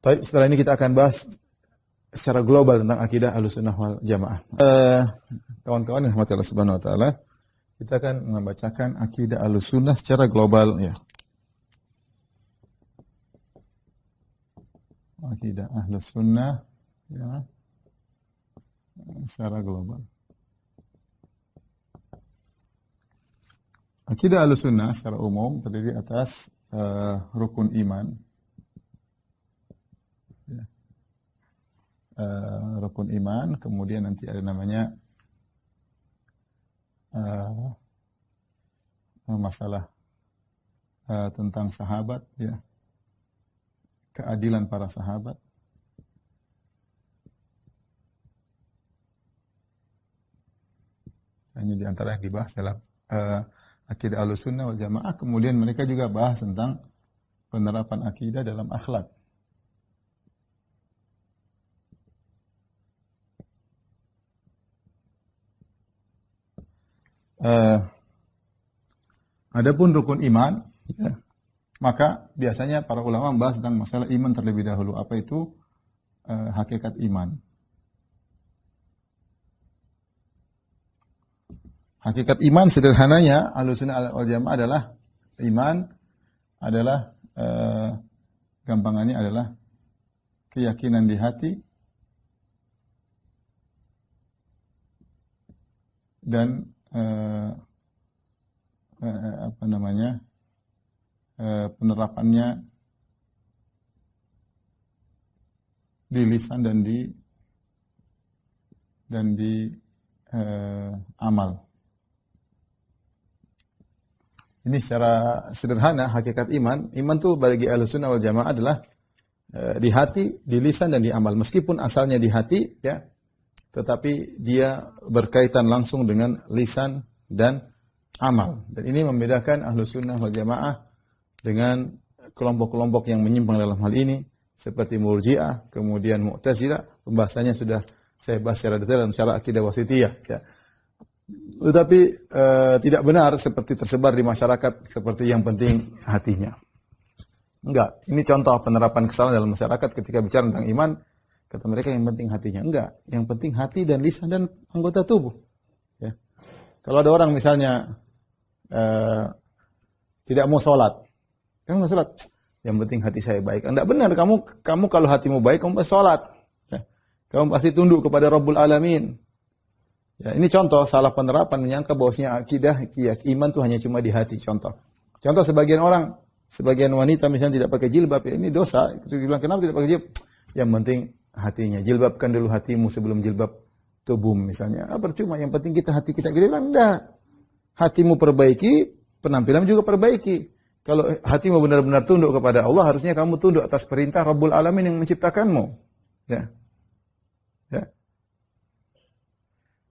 Tapi setelah ini kita akan bahas secara global tentang akidah ahlu sunnah wal jamaah. kawan eh, kawan-kawan yang subhanahu wa ta'ala, kita akan membacakan akidah ahlu sunnah secara global ya. Akidah ahlu sunnah ya secara global. Akidah al-sunnah secara umum terdiri atas uh, rukun iman. Uh, rukun iman, kemudian nanti ada namanya uh, masalah uh, tentang sahabat, ya keadilan para sahabat, Ini di antara yang dibahas dalam uh, eh, akidah Ahlussunnah wal Jamaah. Kemudian mereka juga bahas tentang penerapan akidah dalam akhlak. Uh, adapun rukun iman, ya, maka biasanya para ulama membahas tentang masalah iman terlebih dahulu. Apa itu uh, hakikat iman? Hakikat iman sederhananya alusunnah al jamaah adalah iman adalah e, gampangannya adalah keyakinan di hati dan e, e, apa namanya e, penerapannya di lisan dan di dan di e, amal. Ini secara sederhana hakikat iman. Iman tuh bagi sunnah wal Jamaah adalah eh, di hati, di lisan dan di amal. Meskipun asalnya di hati ya, tetapi dia berkaitan langsung dengan lisan dan amal. Dan ini membedakan sunnah wal Jamaah dengan kelompok-kelompok yang menyimpang dalam hal ini seperti Murji'ah, kemudian Mu'tazilah. Pembahasannya sudah saya bahas secara detail dalam secara akidah wasitiyah ya. Tetapi e, tidak benar seperti tersebar di masyarakat seperti yang penting hatinya. Enggak, ini contoh penerapan kesalahan dalam masyarakat ketika bicara tentang iman, kata mereka yang penting hatinya. Enggak, yang penting hati dan lisan dan anggota tubuh. Ya. Kalau ada orang misalnya e, tidak mau sholat, kan mau sholat. Yang penting hati saya baik. Enggak benar, kamu kamu kalau hatimu baik, kamu pasti sholat. Ya. Kamu pasti tunduk kepada Rabbul Alamin. Ya, ini contoh salah penerapan menyangka bahwasanya akidah, kiyak, iman itu hanya cuma di hati. Contoh. Contoh sebagian orang, sebagian wanita misalnya tidak pakai jilbab, ya ini dosa. Itu bilang kenapa tidak pakai jilbab? Yang penting hatinya. Jilbabkan dulu hatimu sebelum jilbab tubuh misalnya. Ah, percuma. Yang penting kita hati kita. Dia bilang enggak. Hatimu perbaiki, penampilan juga perbaiki. Kalau hatimu benar-benar tunduk kepada Allah, harusnya kamu tunduk atas perintah Rabbul Alamin yang menciptakanmu. Ya.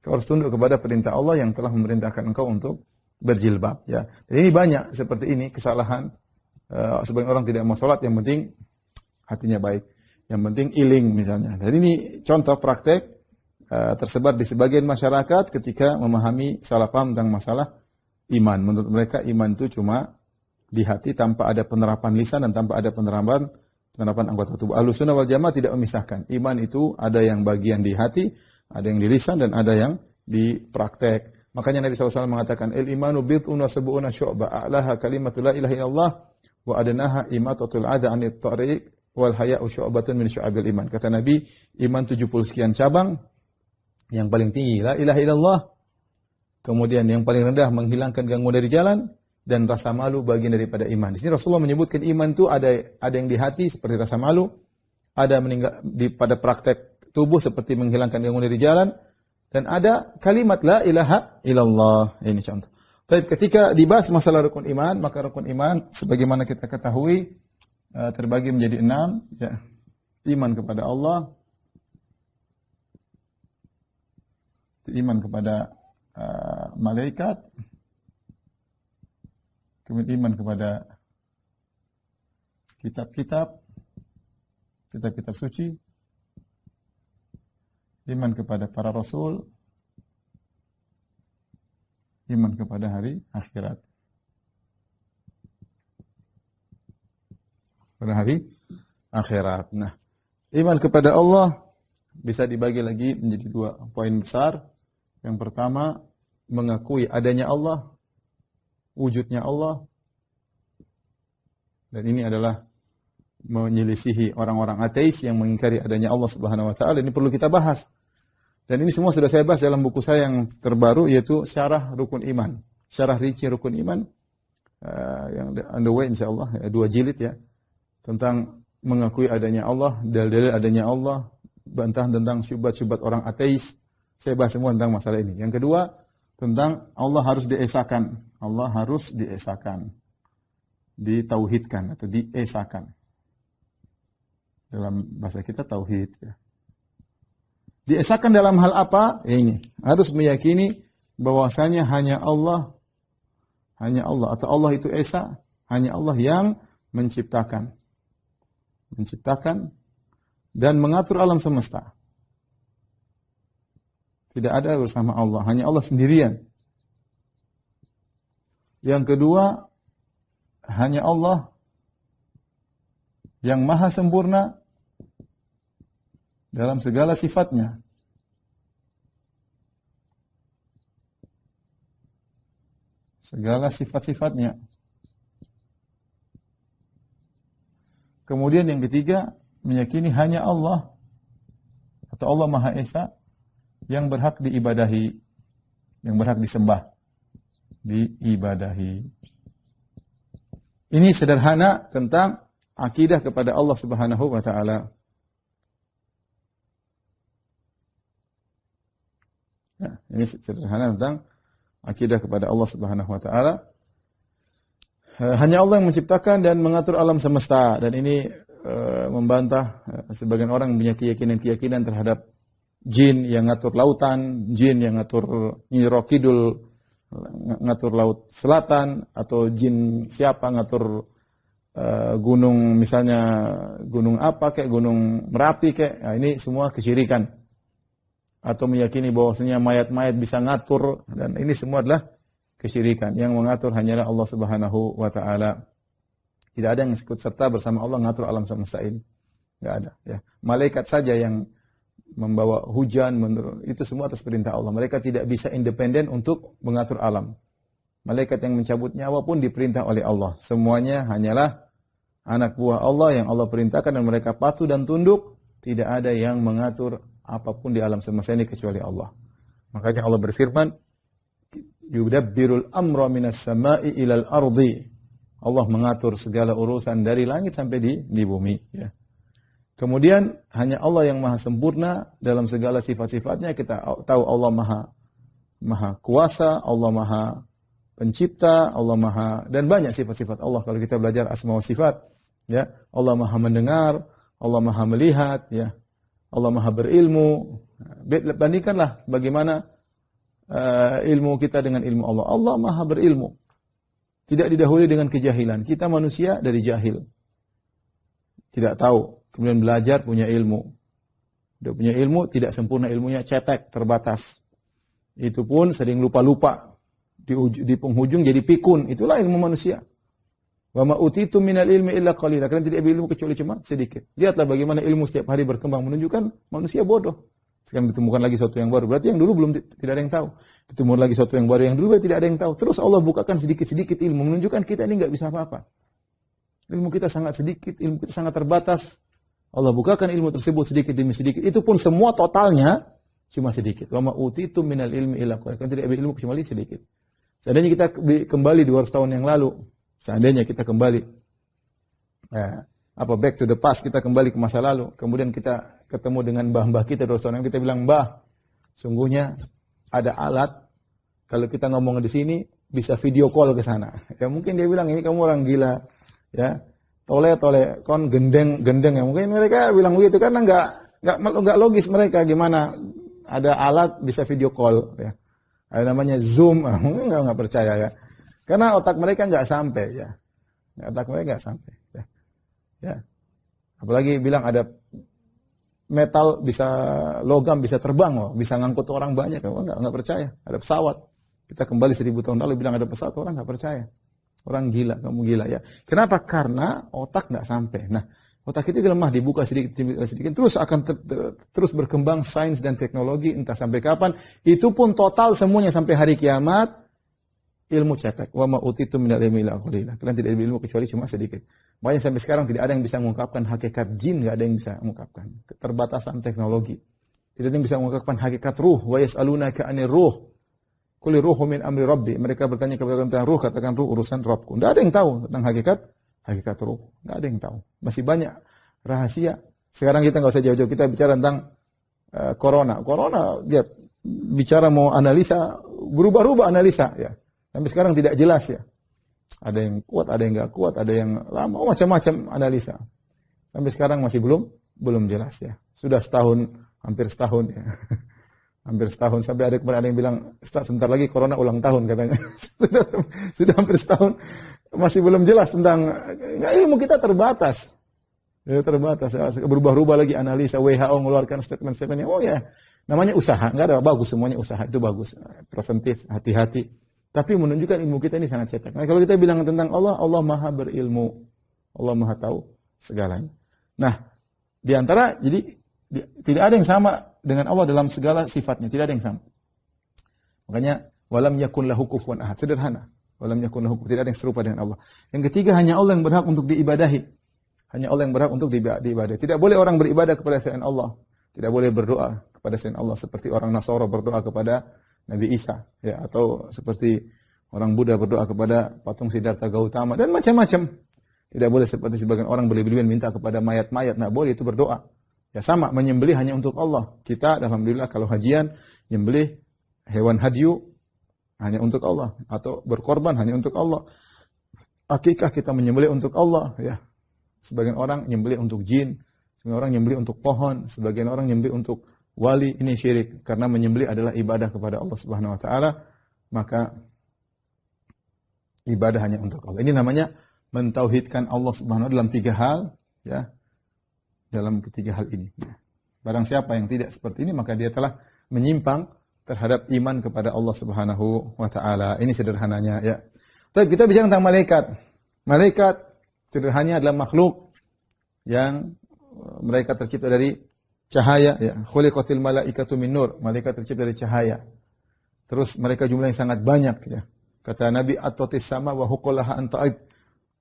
Kau harus tunduk kepada perintah Allah yang telah memerintahkan engkau untuk berjilbab. Ya. Jadi ini banyak seperti ini kesalahan. Uh, sebagian orang tidak mau sholat, yang penting hatinya baik. Yang penting iling misalnya. Jadi ini contoh praktek uh, tersebar di sebagian masyarakat ketika memahami salah paham tentang masalah iman. Menurut mereka iman itu cuma di hati tanpa ada penerapan lisan dan tanpa ada penerapan Penerapan anggota tubuh. Ahlu sunnah wal jamaah tidak memisahkan. Iman itu ada yang bagian di hati, ada yang di lisan, dan ada yang di praktek. Makanya Nabi SAW mengatakan, El imanu bid'un wa sebu'una syu'ba a'laha kalimatu la ilaha illallah wa adenaha imatatul ada anit tariq wal haya'u syu'batun min syu'abil iman. Kata Nabi, iman 70 sekian cabang, yang paling tinggi la ilaha illallah, Kemudian yang paling rendah menghilangkan gangguan dari jalan dan rasa malu bagian daripada iman. Di sini Rasulullah menyebutkan iman itu ada ada yang di hati seperti rasa malu, ada meninggal di pada praktek tubuh seperti menghilangkan gangguan dari jalan dan ada kalimat la ilaha illallah. Ini contoh. Tapi ketika dibahas masalah rukun iman, maka rukun iman sebagaimana kita ketahui eh, terbagi menjadi enam, ya. iman kepada Allah, iman kepada uh, malaikat, kemudian iman kepada kitab-kitab, kitab-kitab suci, iman kepada para rasul, iman kepada hari akhirat. Pada hari akhirat. Nah, iman kepada Allah bisa dibagi lagi menjadi dua poin besar. Yang pertama, mengakui adanya Allah wujudnya Allah dan ini adalah menyelisihi orang-orang ateis yang mengingkari adanya Allah Subhanahu wa taala. Ini perlu kita bahas. Dan ini semua sudah saya bahas dalam buku saya yang terbaru yaitu Syarah Rukun Iman. Syarah Rinci Rukun Iman uh, yang underway insyaallah ya, dua jilid ya. Tentang mengakui adanya Allah, dalil-dalil adanya Allah, bantahan tentang syubhat-syubhat orang ateis. Saya bahas semua tentang masalah ini. Yang kedua, tentang Allah harus diesakan. Allah harus diesakan. Ditauhidkan atau diesakan. Dalam bahasa kita tauhid ya. Diesakan dalam hal apa? Ya ini, harus meyakini bahwasanya hanya Allah hanya Allah atau Allah itu esa, hanya Allah yang menciptakan. Menciptakan dan mengatur alam semesta. Tidak ada bersama Allah, hanya Allah sendirian. Yang kedua, hanya Allah yang maha sempurna dalam segala sifatnya. Segala sifat-sifatnya. Kemudian yang ketiga, meyakini hanya Allah atau Allah Maha Esa yang berhak diibadahi, yang berhak disembah, diibadahi. Ini sederhana tentang akidah kepada Allah Subhanahu wa taala. Ya, ini sederhana tentang akidah kepada Allah Subhanahu wa taala. Eh, hanya Allah yang menciptakan dan mengatur alam semesta dan ini uh, membantah eh, sebagian orang punya keyakinan-keyakinan terhadap jin yang ngatur lautan, jin yang ngatur Nyiro Kidul, ngatur laut selatan, atau jin siapa ngatur uh, gunung misalnya gunung apa kayak gunung Merapi kayak, nah, ini semua kesyirikan. Atau meyakini bahwasanya mayat-mayat bisa ngatur, dan ini semua adalah kesyirikan. Yang mengatur hanyalah Allah subhanahu wa ta'ala. Tidak ada yang ikut serta bersama Allah ngatur alam semesta ini. Tidak ada. Ya. Malaikat saja yang membawa hujan, itu semua atas perintah Allah. Mereka tidak bisa independen untuk mengatur alam. Malaikat yang mencabut nyawa pun diperintah oleh Allah. Semuanya hanyalah anak buah Allah yang Allah perintahkan dan mereka patuh dan tunduk. Tidak ada yang mengatur apapun di alam semesta ini kecuali Allah. Makanya Allah berfirman, yudabbirul amra minas sama'i ilal ardi. Allah mengatur segala urusan dari langit sampai di di bumi, ya. Kemudian hanya Allah yang maha sempurna dalam segala sifat-sifatnya. Kita tahu Allah maha maha kuasa, Allah maha pencipta, Allah maha dan banyak sifat-sifat Allah kalau kita belajar asma wa sifat. Ya, Allah maha mendengar, Allah maha melihat, ya, Allah maha berilmu. Bandingkanlah bagaimana uh, ilmu kita dengan ilmu Allah. Allah maha berilmu. Tidak didahului dengan kejahilan. Kita manusia dari jahil. Tidak tahu kemudian belajar punya ilmu. Dia punya ilmu tidak sempurna ilmunya cetek terbatas. Itu pun sering lupa-lupa di, di penghujung jadi pikun. Itulah ilmu manusia. Wa ma utitu minal ilmi illa qalila. Kalian tidak ilmu kecuali cuma sedikit. Lihatlah bagaimana ilmu setiap hari berkembang menunjukkan manusia bodoh. Sekarang ditemukan lagi sesuatu yang baru. Berarti yang dulu belum tidak ada yang tahu. Ditemukan lagi sesuatu yang baru yang dulu tidak ada yang tahu. Terus Allah bukakan sedikit-sedikit ilmu menunjukkan kita ini nggak bisa apa-apa. Ilmu kita sangat sedikit, ilmu kita sangat terbatas. Allah bukakan ilmu tersebut sedikit demi sedikit. Itu pun semua totalnya cuma sedikit. Wa ma utitu minal ilmi illa qalil. Kan tidak ambil ilmu kecuali sedikit. Seandainya kita kembali 200 tahun yang lalu, seandainya kita kembali eh, apa back to the past, kita kembali ke masa lalu, kemudian kita ketemu dengan mbah-mbah kita 200 tahun yang kita bilang, "Mbah, sungguhnya ada alat kalau kita ngomong di sini bisa video call ke sana." Ya mungkin dia bilang, "Ini kamu orang gila." Ya, tole tole kon gendeng gendeng ya mungkin mereka bilang begitu karena nggak nggak nggak logis mereka gimana ada alat bisa video call ya ada namanya zoom ah, mungkin nggak nggak percaya ya karena otak mereka nggak sampai ya otak mereka nggak sampai ya. ya apalagi bilang ada metal bisa logam bisa terbang loh bisa ngangkut orang banyak oh. nggak nggak percaya ada pesawat kita kembali seribu tahun lalu bilang ada pesawat orang nggak percaya Orang gila, kamu gila ya. Kenapa? Karena otak nggak sampai. Nah, otak kita lemah dibuka sedikit eh, sedikit, terus akan ter, ter, terus berkembang sains dan teknologi entah sampai kapan. Itu pun total semuanya sampai hari kiamat ilmu cetek. Wa ma utitu min ilmi illa Kalian tidak ada ilmu kecuali cuma sedikit. Makanya sampai sekarang tidak ada yang bisa mengungkapkan hakikat jin, nggak ada yang bisa mengungkapkan keterbatasan teknologi. Tidak ada yang bisa mengungkapkan hakikat ruh. Wa ke 'anil ruh. Kuli ruhu min amri rabbi. Mereka bertanya kepada tentang ruh, katakan ruh urusan Rabbku. Tidak ada yang tahu tentang hakikat, hakikat ruh. Tidak ada yang tahu. Masih banyak rahasia. Sekarang kita nggak usah jauh-jauh, kita bicara tentang uh, corona. Corona, lihat, bicara mau analisa, berubah-ubah analisa ya. Tapi sekarang tidak jelas ya. Ada yang kuat, ada yang nggak kuat, ada yang lama, oh, macam-macam analisa. Sampai sekarang masih belum belum jelas ya. Sudah setahun, hampir setahun ya. hampir setahun sampai ada kemarin ada yang bilang sebentar lagi corona ulang tahun katanya sudah sudah hampir setahun masih belum jelas tentang ilmu kita terbatas ya, terbatas berubah-ubah lagi analisa WHO mengeluarkan statement-statementnya oh ya namanya usaha nggak ada bagus semuanya usaha itu bagus preventif hati-hati tapi menunjukkan ilmu kita ini sangat cetek nah kalau kita bilang tentang Allah Allah maha berilmu Allah maha tahu segalanya nah diantara jadi tidak ada yang sama dengan Allah dalam segala sifatnya, tidak ada yang sama. Makanya walam yakun lahu kufuwan ahad, sederhana. Walam yakun lahu tidak ada yang serupa dengan Allah. Yang ketiga hanya Allah yang berhak untuk diibadahi. Hanya Allah yang berhak untuk diibadahi. Tidak boleh orang beribadah kepada selain Allah. Tidak boleh berdoa kepada selain Allah seperti orang Nasoro berdoa kepada Nabi Isa ya atau seperti orang Buddha berdoa kepada patung Siddhartha Gautama dan macam-macam. Tidak boleh seperti sebagian orang berlebih-lebihan minta kepada mayat-mayat. Nah, boleh itu berdoa. Ya sama, menyembelih hanya untuk Allah. Kita alhamdulillah kalau hajian nyembelih hewan hadyu hanya untuk Allah atau berkorban hanya untuk Allah. Akikah kita menyembelih untuk Allah ya. Sebagian orang nyembelih untuk jin, sebagian orang nyembelih untuk pohon, sebagian orang nyembelih untuk wali. Ini syirik karena menyembelih adalah ibadah kepada Allah Subhanahu wa taala, maka ibadah hanya untuk Allah. Ini namanya mentauhidkan Allah Subhanahu wa taala dalam tiga hal ya dalam ketiga hal ini. Ya. Barang siapa yang tidak seperti ini maka dia telah menyimpang terhadap iman kepada Allah Subhanahu wa taala. Ini sederhananya ya. Tapi kita bicara tentang malaikat. Malaikat sederhananya adalah makhluk yang uh, mereka tercipta dari cahaya ya. Khuliqatil malaikatu min nur. Malaikat tercipta dari cahaya. Terus mereka jumlah yang sangat banyak ya. Kata Nabi at-tatis sama wa huqulaha anta'id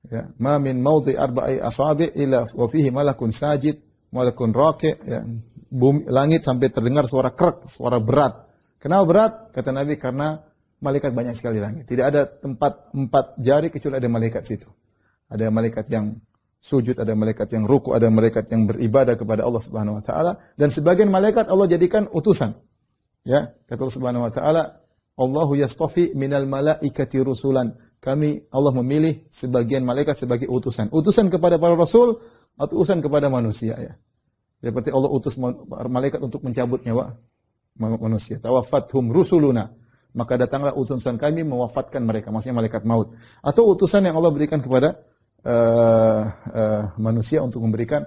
ya ma min mawdi arba'i asabi ila wa fihi malakun sajid malakun raqi ya bumi langit sampai terdengar suara krek suara berat kenapa berat kata nabi karena malaikat banyak sekali di langit tidak ada tempat empat jari kecuali ada malaikat situ ada malaikat yang sujud ada malaikat yang ruku ada malaikat yang beribadah kepada Allah Subhanahu wa taala dan sebagian malaikat Allah jadikan utusan ya kata Allah Subhanahu wa taala Allahu yastafi minal malaikati rusulan kami Allah memilih sebagian malaikat sebagai utusan. Utusan kepada para rasul atau utusan kepada manusia ya. Seperti ya, Allah utus malaikat untuk mencabut nyawa manusia. Tawafathum rusuluna. Maka datanglah utusan kami mewafatkan mereka, maksudnya malaikat maut. Atau utusan yang Allah berikan kepada uh, uh, manusia untuk memberikan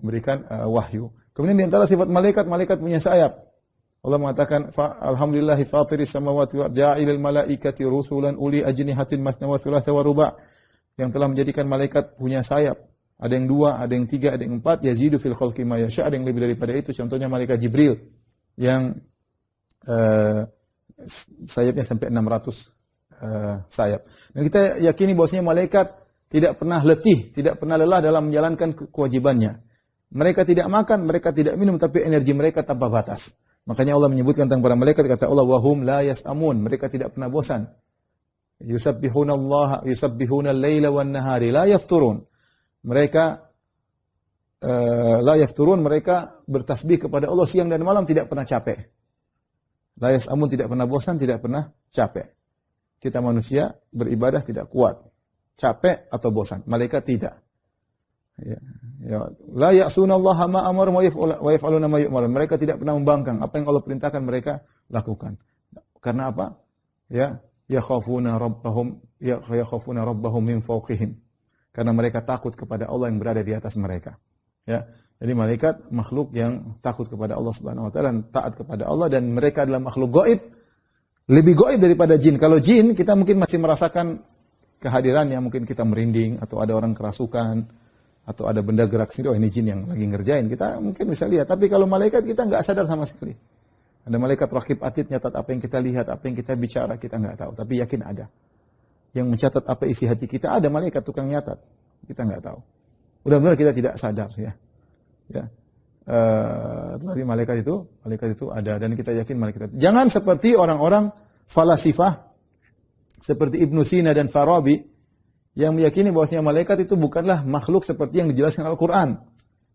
memberikan uh, wahyu. Kemudian di antara sifat malaikat, malaikat punya sayap. Allah mengatakan alhamdulillah fatiri samawati wa ja'ilil malaikati rusulan uli ajnihatin masna wa thulatha wa ruba yang telah menjadikan malaikat punya sayap. Ada yang dua, ada yang tiga, ada yang empat. Yazidu fil khalqi ma yasha. Ada yang lebih daripada itu. Contohnya malaikat Jibril yang uh, sayapnya sampai 600 uh, eh, sayap. Dan kita yakini bahwasanya malaikat tidak pernah letih, tidak pernah lelah dalam menjalankan kewajibannya. Mereka tidak makan, mereka tidak minum, tapi energi mereka tanpa batas. Makanya Allah menyebutkan tentang para malaikat kata Allah wahum la yasamun, mereka tidak pernah bosan. Yusabbihuna Allah, yusabbihuna laila wan nahari la yafturun. Mereka uh, la yafturun, mereka bertasbih kepada Allah siang dan malam tidak pernah capek. La yasamun tidak pernah bosan, tidak pernah capek. Kita manusia beribadah tidak kuat. Capek atau bosan, malaikat tidak. Ya. Ya, la ya'sunallaha ma amar wa yaf'aluna ma yu'mar. Mereka tidak pernah membangkang apa yang Allah perintahkan mereka lakukan. Karena apa? Ya, khafuna rabbahum ya khafuna rabbahum min fawqihim. Karena mereka takut kepada Allah yang berada di atas mereka. Ya. Jadi malaikat makhluk yang takut kepada Allah Subhanahu wa taala dan taat kepada Allah dan mereka adalah makhluk gaib lebih gaib daripada jin. Kalau jin kita mungkin masih merasakan kehadirannya, mungkin kita merinding atau ada orang kerasukan atau ada benda gerak sendiri, oh ini jin yang lagi ngerjain, kita mungkin bisa lihat. Tapi kalau malaikat kita nggak sadar sama sekali. Ada malaikat rakib atid nyatat apa yang kita lihat, apa yang kita bicara, kita nggak tahu. Tapi yakin ada. Yang mencatat apa isi hati kita, ada malaikat tukang nyatat. Kita nggak tahu. udah benar kita tidak sadar ya. Ya. Uh, eh, tapi malaikat itu, malaikat itu ada dan kita yakin malaikat. Itu. Jangan seperti orang-orang falasifah seperti Ibnu Sina dan Farabi yang meyakini bahwasanya malaikat itu bukanlah makhluk seperti yang dijelaskan Al-Qur'an.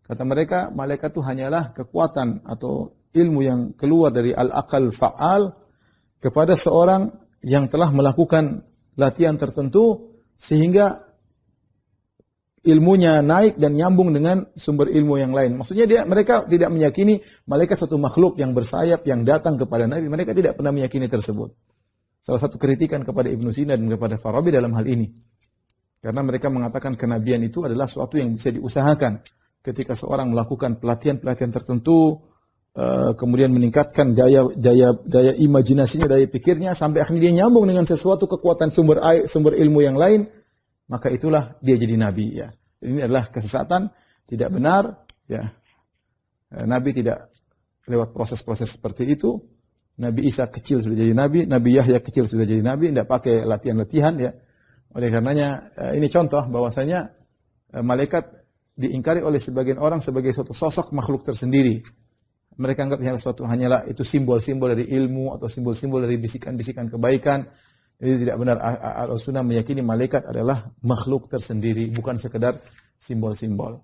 Kata mereka, malaikat itu hanyalah kekuatan atau ilmu yang keluar dari al-aqal fa'al kepada seorang yang telah melakukan latihan tertentu sehingga ilmunya naik dan nyambung dengan sumber ilmu yang lain. Maksudnya dia mereka tidak meyakini malaikat satu makhluk yang bersayap yang datang kepada Nabi. Mereka tidak pernah meyakini tersebut. Salah satu kritikan kepada Ibnu Sina dan kepada Farabi dalam hal ini. Karena mereka mengatakan kenabian itu adalah suatu yang bisa diusahakan. Ketika seorang melakukan pelatihan-pelatihan tertentu, eh, kemudian meningkatkan daya daya daya imajinasinya, daya pikirnya sampai akhirnya dia nyambung dengan sesuatu kekuatan sumber air, sumber ilmu yang lain, maka itulah dia jadi nabi ya. Ini adalah kesesatan, tidak benar ya. Eh, nabi tidak lewat proses-proses seperti itu. Nabi Isa kecil sudah jadi nabi, Nabi Yahya kecil sudah jadi nabi, tidak pakai latihan-latihan ya. Oleh karenanya eh, ini contoh bahwasanya eh, malaikat diingkari oleh sebagian orang sebagai suatu sosok makhluk tersendiri. Mereka anggap hanya suatu hanyalah itu simbol-simbol dari ilmu atau simbol-simbol dari bisikan-bisikan kebaikan. Jadi tidak benar Al-Sunnah meyakini malaikat adalah makhluk tersendiri, bukan sekedar simbol-simbol.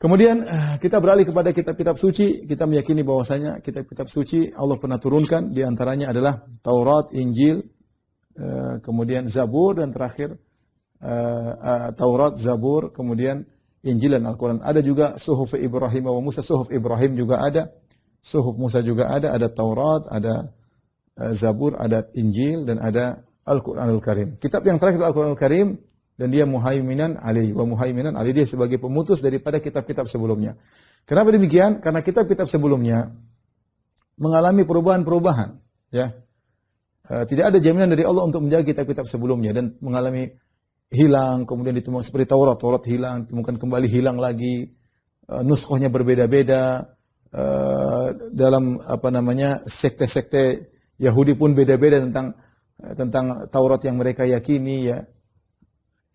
Kemudian eh, kita beralih kepada kitab-kitab suci, kita meyakini bahwasanya kitab-kitab suci Allah pernah turunkan di antaranya adalah Taurat, Injil, Eh, kemudian Zabur dan terakhir eh, eh, Taurat, Zabur, kemudian Injil dan Al-Quran. Ada juga Suhuf Ibrahim wa Musa. Suhuf Ibrahim juga ada. Suhuf Musa juga ada. Ada Taurat, ada Zabur, ada Injil, dan ada Al-Quranul Karim. Kitab yang terakhir Al-Quranul Karim dan dia muhaiminan ali wa muhaiminan ali dia sebagai pemutus daripada kitab-kitab sebelumnya. Kenapa demikian? Karena kitab-kitab sebelumnya mengalami perubahan-perubahan, ya. Eh, tidak ada jaminan dari Allah untuk menjaga kitab-kitab sebelumnya dan mengalami hilang, kemudian ditemukan seperti Taurat, Taurat hilang, ditemukan kembali hilang lagi, eh, nuskohnya berbeda-beda, eh, dalam apa namanya sekte-sekte Yahudi pun beda-beda tentang tentang Taurat yang mereka yakini ya.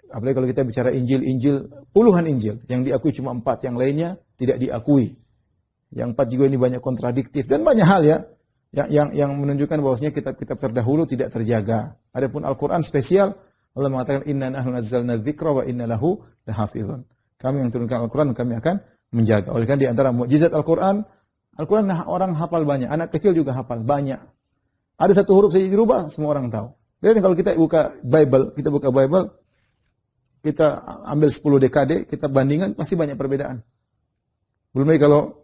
Apalagi kalau kita bicara Injil-Injil, puluhan Injil yang diakui cuma empat, yang lainnya tidak diakui. Yang empat juga ini banyak kontradiktif dan banyak hal ya yang yang yang menunjukkan bahwasanya kitab-kitab terdahulu tidak terjaga. Adapun Al-Qur'an spesial Allah mengatakan inna nahnu nazzalna dzikra wa inna lahu lahafizun. Kami yang turunkan Al-Qur'an kami akan menjaga. Oleh karena di antara mukjizat Al-Qur'an, Al-Qur'an nah orang hafal banyak, anak kecil juga hafal banyak. Ada satu huruf saja dirubah semua orang tahu. Jadi kalau kita buka Bible, kita buka Bible, kita ambil 10 dekade, kita bandingkan pasti banyak perbedaan. Belum lagi kalau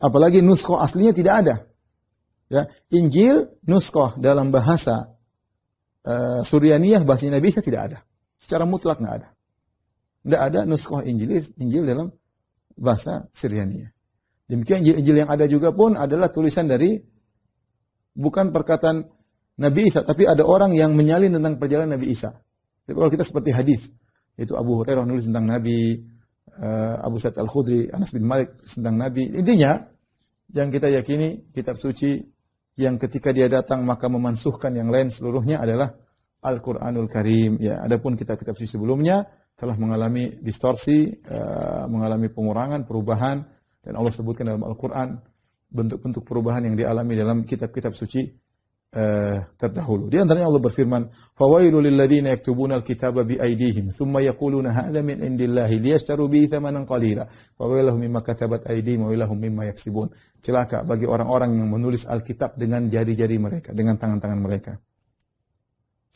apalagi nusko aslinya tidak ada. Ya, Injil nuskoh dalam bahasa uh, eh, Suryaniyah bahasa Nabi Isa tidak ada. Secara mutlak nggak ada. Nggak ada nuskoh Injil Injil dalam bahasa Suryaniyah. Demikian Injil, Injil yang ada juga pun adalah tulisan dari bukan perkataan Nabi Isa, tapi ada orang yang menyalin tentang perjalanan Nabi Isa. Tapi kalau kita seperti hadis, itu Abu Hurairah nulis tentang Nabi, uh, Abu Sa'id Al-Khudri, Anas bin Malik tentang Nabi. Intinya, yang kita yakini kitab suci yang ketika dia datang maka memansuhkan yang lain seluruhnya adalah Al-Qur'anul Karim. Ya, adapun kitab-kitab suci sebelumnya telah mengalami distorsi, uh, mengalami pengurangan, perubahan dan Allah sebutkan dalam Al-Qur'an bentuk-bentuk perubahan yang dialami dalam kitab-kitab suci uh, terdahulu. Di antaranya Allah berfirman, "Fawailul ladzina yaktubuna al-kitaba bi aydihim tsumma yaquluna hadza min indillahi liyashtaru bihi thamanan qalila. Fawailahum mimma katabat aydihim wa ilahum mimma yaksibun." Celaka bagi orang-orang yang menulis Alkitab dengan jari-jari mereka, dengan tangan-tangan mereka.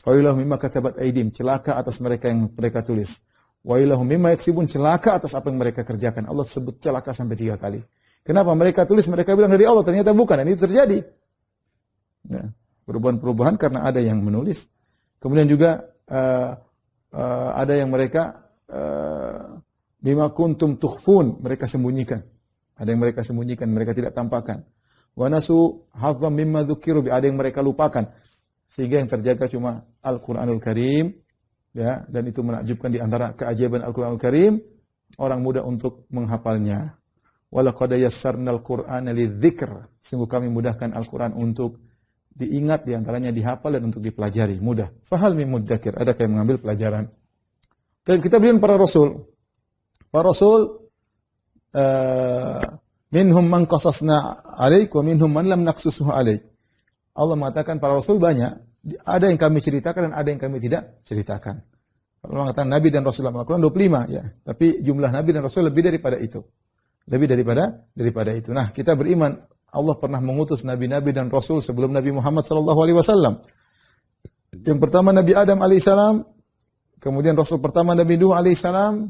Fawailahum mimma katabat aydihim, celaka atas mereka yang mereka tulis. Wailahum mimma yaksibun, celaka atas apa yang mereka kerjakan. Allah sebut celaka sampai tiga kali. Kenapa mereka tulis? Mereka bilang dari Allah, ternyata bukan. Dan itu terjadi. Nah perubahan-perubahan karena ada yang menulis. Kemudian juga uh, uh, ada yang mereka eh, bima kuntum tukhfun, mereka sembunyikan. Ada yang mereka sembunyikan, mereka tidak tampakkan. Wa nasu hadzam mimma dzukiru ada yang mereka lupakan. Sehingga yang terjaga cuma Al-Qur'anul Karim ya dan itu menakjubkan di antara keajaiban Al-Qur'anul Karim orang muda untuk menghafalnya. Walaqad yassarnal Qur'ana lidzikr. Sungguh kami mudahkan Al-Qur'an untuk diingat diantaranya dihafal dan untuk dipelajari mudah. Fahal mimudakir, ada yang mengambil pelajaran. Dan kita beri para rasul. Para rasul uh, minhum man qasasna alaik wa minhum man lam naqsusuhu alaik. Allah mengatakan para rasul banyak, ada yang kami ceritakan dan ada yang kami tidak ceritakan. Allah mengatakan nabi dan rasul melakukan 25 ya, tapi jumlah nabi dan rasul lebih daripada itu. Lebih daripada daripada itu. Nah, kita beriman Allah pernah mengutus nabi-nabi dan rasul sebelum Nabi Muhammad sallallahu alaihi wasallam. Yang pertama Nabi Adam alaihissalam, kemudian rasul pertama Nabi Nuh alaihissalam,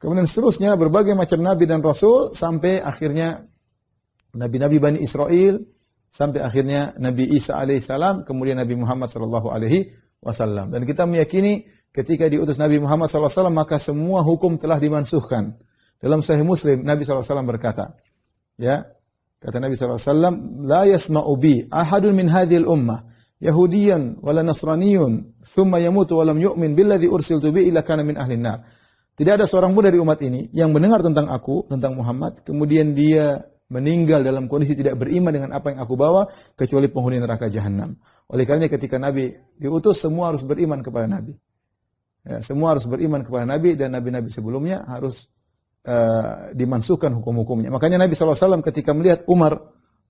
kemudian seterusnya berbagai macam nabi dan rasul sampai akhirnya nabi-nabi Bani Israel sampai akhirnya Nabi Isa alaihissalam, kemudian Nabi Muhammad sallallahu alaihi wasallam. Dan kita meyakini ketika diutus Nabi Muhammad sallallahu alaihi wasallam maka semua hukum telah dimansuhkan. Dalam Sahih Muslim Nabi sallallahu alaihi wasallam berkata, ya, Kata Nabi SAW, "لا يسمع بي أحد من هذه الأمة يهوديا ولا نصرانيا ثم يموت ولم يؤمن بالذي أرسلت به إلا كان من أهل النار" Tidak ada seorang pun dari umat ini yang mendengar tentang aku, tentang Muhammad, kemudian dia meninggal dalam kondisi tidak beriman dengan apa yang aku bawa, kecuali penghuni neraka jahanam. Oleh karenanya ketika Nabi diutus, semua harus beriman kepada Nabi. Ya, semua harus beriman kepada Nabi dan Nabi-Nabi sebelumnya harus uh, dimansuhkan hukum-hukumnya. Makanya Nabi SAW ketika melihat Umar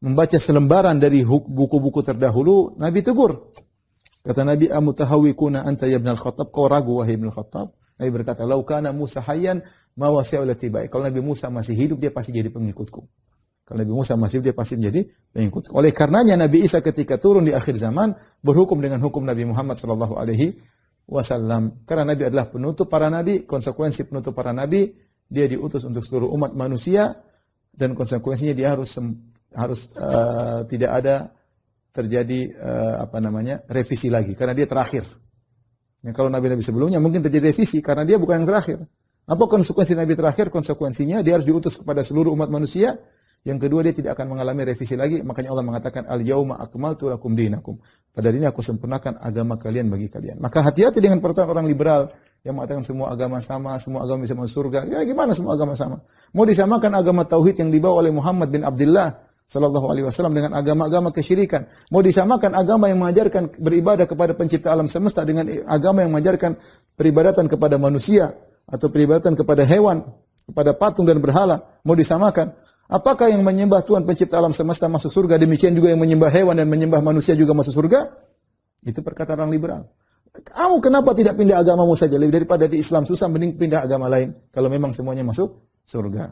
membaca selembaran dari buku-buku terdahulu, Nabi tegur. Kata Nabi, kuna anta ya al Khattab?" Kau ragu wahai al Khattab? Nabi berkata, "Lau kana Musa hayyan ma oleh tibai. Kalau Nabi Musa masih hidup, dia pasti jadi pengikutku. Kalau Nabi Musa masih hidup, dia pasti menjadi pengikutku. Oleh karenanya Nabi Isa ketika turun di akhir zaman berhukum dengan hukum Nabi Muhammad saw wasallam. Karena Nabi adalah penutup para nabi, konsekuensi penutup para nabi dia diutus untuk seluruh umat manusia dan konsekuensinya dia harus harus uh, tidak ada terjadi uh, apa namanya revisi lagi karena dia terakhir. Ya, kalau nabi-nabi sebelumnya mungkin terjadi revisi karena dia bukan yang terakhir. Apa konsekuensi nabi terakhir? Konsekuensinya dia harus diutus kepada seluruh umat manusia yang kedua dia tidak akan mengalami revisi lagi, makanya Allah mengatakan al yauma akmaltu lakum dinakum. Pada hari ini aku sempurnakan agama kalian bagi kalian. Maka hati-hati dengan perkataan orang liberal yang mengatakan semua agama sama, semua agama bisa masuk surga. Ya gimana semua agama sama? Mau disamakan agama tauhid yang dibawa oleh Muhammad bin Abdullah Sallallahu Alaihi Wasallam dengan agama-agama kesyirikan. Mau disamakan agama yang mengajarkan beribadah kepada pencipta alam semesta dengan agama yang mengajarkan peribadatan kepada manusia atau peribadatan kepada hewan, kepada patung dan berhala. Mau disamakan. Apakah yang menyembah Tuhan pencipta alam semesta masuk surga? Demikian juga yang menyembah hewan dan menyembah manusia juga masuk surga? Itu perkataan orang liberal. Kamu kenapa tidak pindah agamamu saja? Lebih daripada di Islam susah, mending pindah agama lain. Kalau memang semuanya masuk surga.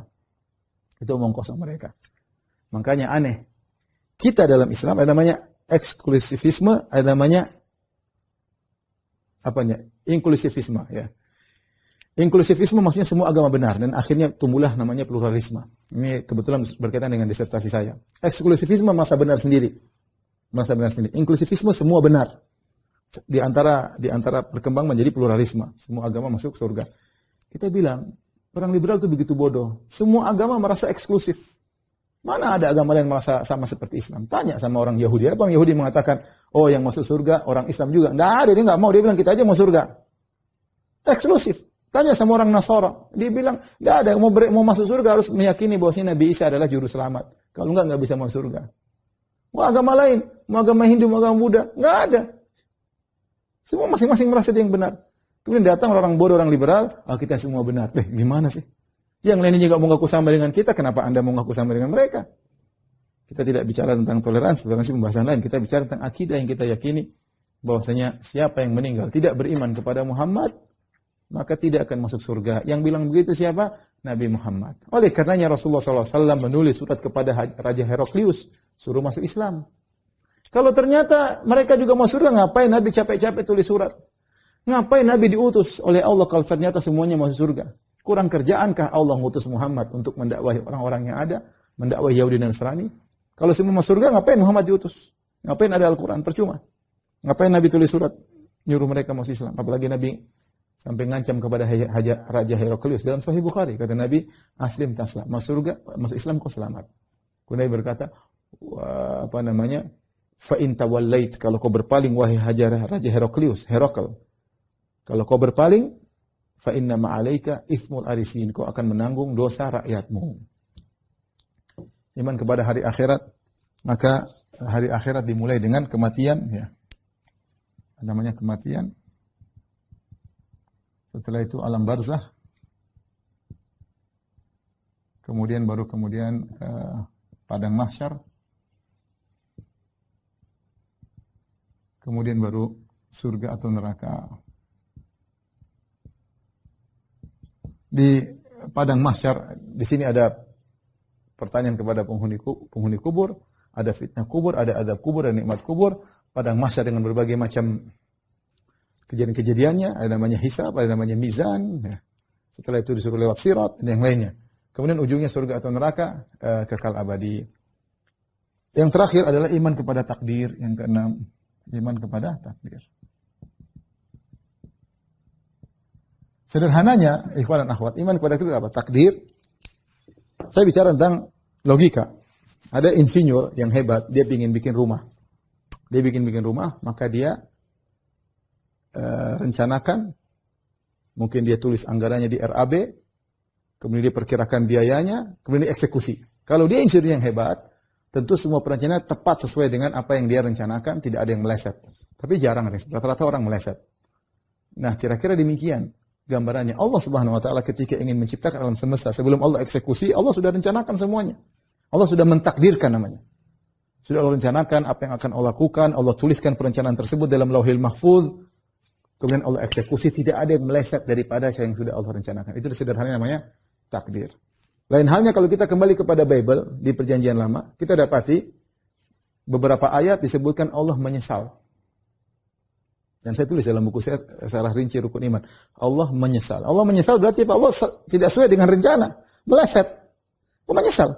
Itu omong kosong mereka. Makanya aneh. Kita dalam Islam ada namanya eksklusivisme, ada namanya apanya? Inklusivisme ya. Inklusivisme maksudnya semua agama benar dan akhirnya tumbuhlah namanya pluralisme. Ini kebetulan berkaitan dengan disertasi saya. Eksklusivisme masa benar sendiri. Masa benar sendiri. Inklusivisme semua benar. Di antara di antara berkembang menjadi pluralisme. Semua agama masuk surga. Kita bilang orang liberal itu begitu bodoh. Semua agama merasa eksklusif. Mana ada agama lain merasa sama seperti Islam? Tanya sama orang Yahudi. Apa orang Yahudi mengatakan, oh yang masuk surga orang Islam juga? Nggak ada, dia nggak mau. Dia bilang kita aja mau surga. Eksklusif. Tanya sama orang Nasara, dia bilang, nggak ada mau ber, mau masuk surga harus meyakini bahwa Nabi Isa adalah juru selamat. Kalau enggak nggak bisa masuk surga. Mau agama lain, mau agama Hindu, mau agama Buddha, enggak ada. Semua masing-masing merasa dia yang benar. Kemudian datang orang bodoh, orang liberal, ah, kita semua benar. Deh, gimana sih? Yang lainnya juga mau ngaku sama dengan kita, kenapa Anda mau ngaku sama dengan mereka? Kita tidak bicara tentang toleransi, toleransi pembahasan lain. Kita bicara tentang akidah yang kita yakini bahwasanya siapa yang meninggal tidak beriman kepada Muhammad, maka tidak akan masuk surga. Yang bilang begitu siapa? Nabi Muhammad. Oleh karenanya Rasulullah SAW menulis surat kepada Raja Heraklius, suruh masuk Islam. Kalau ternyata mereka juga mau surga, ngapain Nabi capek-capek tulis surat? Ngapain Nabi diutus oleh Allah kalau ternyata semuanya masuk surga? Kurang kerjaankah Allah ngutus Muhammad untuk mendakwahi orang-orang yang ada, mendakwahi Yahudi dan Nasrani? Kalau semua masuk surga, ngapain Muhammad diutus? Ngapain ada Al-Quran? Percuma. Ngapain Nabi tulis surat? Nyuruh mereka masuk Islam. Apalagi Nabi sampai ngancam kepada haja, Raja Heraklius dalam Sahih Bukhari kata Nabi aslim taslam masuk surga masuk Islam kau selamat kemudian berkata apa namanya fa in kalau kau berpaling wahai hajar Raja Heraklius Herakl kalau kau berpaling fa inna ma'alaika ismul arisin kau akan menanggung dosa rakyatmu iman kepada hari akhirat maka hari akhirat dimulai dengan kematian ya namanya kematian setelah itu alam barzah Kemudian baru kemudian uh, padang mahsyar. Kemudian baru surga atau neraka. Di padang mahsyar di sini ada pertanyaan kepada penghuni kubur, penghuni kubur, ada fitnah kubur, ada adab kubur dan nikmat kubur, padang mahsyar dengan berbagai macam kejadian-kejadiannya, ada namanya hisab, ada namanya mizan. Ya. Setelah itu disuruh lewat sirat dan yang lainnya. Kemudian ujungnya surga atau neraka eh, kekal abadi. Yang terakhir adalah iman kepada takdir. Yang keenam, iman kepada takdir. Sederhananya, ikhwan dan akhwat, iman kepada takdir apa? Takdir. Saya bicara tentang logika. Ada insinyur yang hebat, dia ingin bikin rumah. Dia bikin bikin rumah, maka dia Eh, rencanakan. Mungkin dia tulis anggarannya di RAB, kemudian dia perkirakan biayanya, kemudian dia eksekusi. Kalau dia insinyur yang hebat, tentu semua perencanaan tepat sesuai dengan apa yang dia rencanakan, tidak ada yang meleset. Tapi jarang, rata-rata orang meleset. Nah, kira-kira demikian gambarannya. Allah Subhanahu wa taala ketika ingin menciptakan alam semesta, sebelum Allah eksekusi, Allah sudah rencanakan semuanya. Allah sudah mentakdirkan namanya. Sudah Allah rencanakan apa yang akan Allah lakukan, Allah tuliskan perencanaan tersebut dalam Lauhil Mahfuz, Kemudian Allah eksekusi, tidak ada yang meleset daripada yang sudah Allah rencanakan. Itu sederhana namanya takdir. Lain halnya kalau kita kembali kepada Bible di perjanjian lama, kita dapati beberapa ayat disebutkan Allah menyesal. Dan saya tulis dalam buku saya Sarah Rinci Rukun Iman. Allah menyesal. Allah menyesal berarti apa? Allah tidak sesuai dengan rencana. Meleset. Allah menyesal.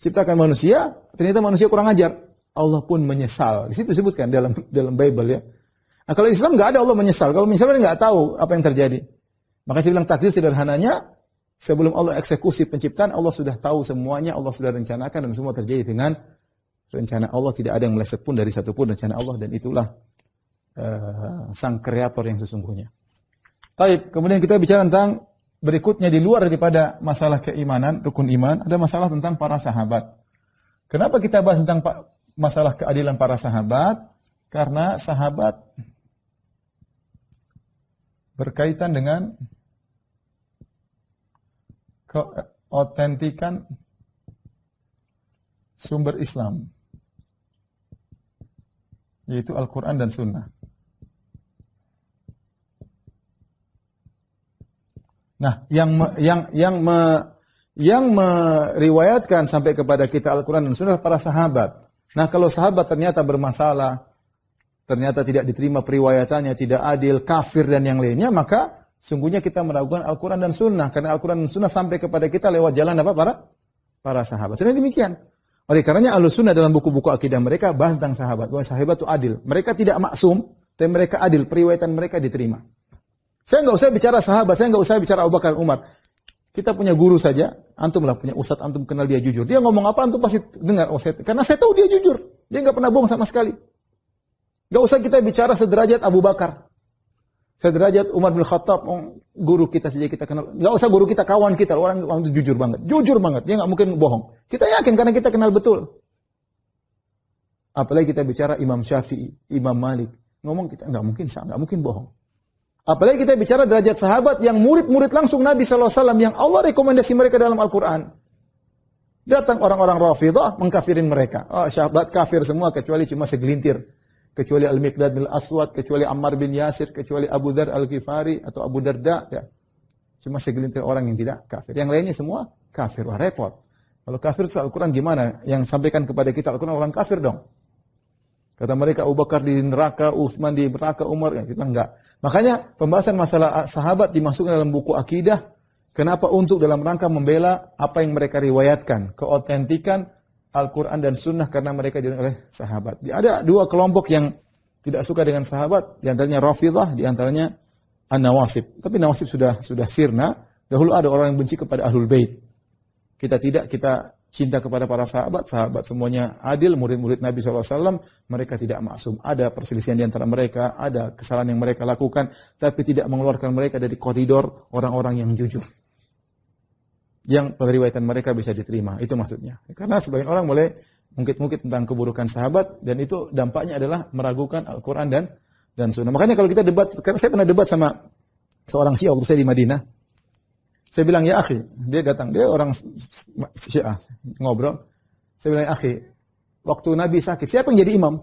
Ciptakan manusia, ternyata manusia kurang ajar. Allah pun menyesal. Di situ disebutkan dalam dalam Bible ya. Nah, kalau Islam nggak ada Allah menyesal. Kalau menyesal dia nggak tahu apa yang terjadi. Maka saya bilang takdir sederhananya sebelum Allah eksekusi penciptaan Allah sudah tahu semuanya, Allah sudah rencanakan dan semua terjadi dengan rencana Allah tidak ada yang meleset pun dari satu pun rencana Allah dan itulah uh, sang kreator yang sesungguhnya. Taib, kemudian kita bicara tentang berikutnya di luar daripada masalah keimanan, rukun iman, ada masalah tentang para sahabat. Kenapa kita bahas tentang masalah keadilan para sahabat? Karena sahabat berkaitan dengan keotentikan sumber Islam yaitu Al-Quran dan Sunnah. Nah, yang me, yang yang me, yang meriwayatkan sampai kepada kita Al-Quran dan Sunnah para sahabat. Nah, kalau sahabat ternyata bermasalah, ternyata tidak diterima periwayatannya, tidak adil, kafir dan yang lainnya, maka sungguhnya kita meragukan Al-Quran dan Sunnah. Karena Al-Quran dan Sunnah sampai kepada kita lewat jalan apa para para sahabat. Sebenarnya demikian. Oleh karenanya al Sunnah dalam buku-buku akidah mereka bahas tentang sahabat. Bahwa sahabat itu adil. Mereka tidak maksum, tapi mereka adil. Periwayatan mereka diterima. Saya nggak usah bicara sahabat, saya nggak usah bicara Abu Bakar Umar. Kita punya guru saja, antum lah punya ustadz, antum kenal dia jujur. Dia ngomong apa, antum pasti dengar. Oh, saya, karena saya tahu dia jujur. Dia nggak pernah bohong sama sekali. Gak usah kita bicara sederajat Abu Bakar. Sederajat Umar bin Khattab, oh, guru kita saja kita kenal. Gak usah guru kita, kawan kita. Orang, orang itu jujur banget. Jujur banget, dia gak mungkin bohong. Kita yakin karena kita kenal betul. Apalagi kita bicara Imam Syafi'i, Imam Malik. Ngomong kita gak mungkin gak mungkin bohong. Apalagi kita bicara derajat sahabat yang murid-murid langsung Nabi SAW yang Allah rekomendasi mereka dalam Al-Quran. Datang orang-orang Rafidah mengkafirin mereka. Oh, sahabat kafir semua kecuali cuma segelintir kecuali Al-Miqdad bin Aswad, kecuali Ammar bin Yasir, kecuali Abu dar Al-Ghifari atau Abu Darda. Ya. Cuma segelintir orang yang tidak kafir. Yang lainnya semua kafir. Wah repot. Kalau kafir itu Al-Quran gimana? Yang sampaikan kepada kita Al-Quran orang kafir dong. Kata mereka Abu Bakar di neraka, Uthman di neraka, Umar. Ya, kita enggak. Makanya pembahasan masalah sahabat dimasukkan dalam buku akidah. Kenapa? Untuk dalam rangka membela apa yang mereka riwayatkan. Keotentikan Al-Quran dan Sunnah karena mereka jadi oleh sahabat. Ada dua kelompok yang tidak suka dengan sahabat, di antaranya Rafidah, di antaranya An-Nawasib. Tapi Nawasib sudah sudah sirna, dahulu ada orang yang benci kepada Ahlul Bait. Kita tidak, kita cinta kepada para sahabat, sahabat semuanya adil, murid-murid Nabi SAW, mereka tidak maksum. Ada perselisihan di antara mereka, ada kesalahan yang mereka lakukan, tapi tidak mengeluarkan mereka dari koridor orang-orang yang jujur yang periwayatan mereka bisa diterima. Itu maksudnya. Karena sebagian orang mulai mungkit-mungkit tentang keburukan sahabat dan itu dampaknya adalah meragukan Al-Qur'an dan dan sunnah. Makanya kalau kita debat, karena saya pernah debat sama seorang Syiah waktu saya di Madinah. Saya bilang, "Ya, akhi." Dia datang, dia orang Syiah, ngobrol. Saya bilang, "Ya, akhi, waktu Nabi sakit, siapa yang jadi imam?"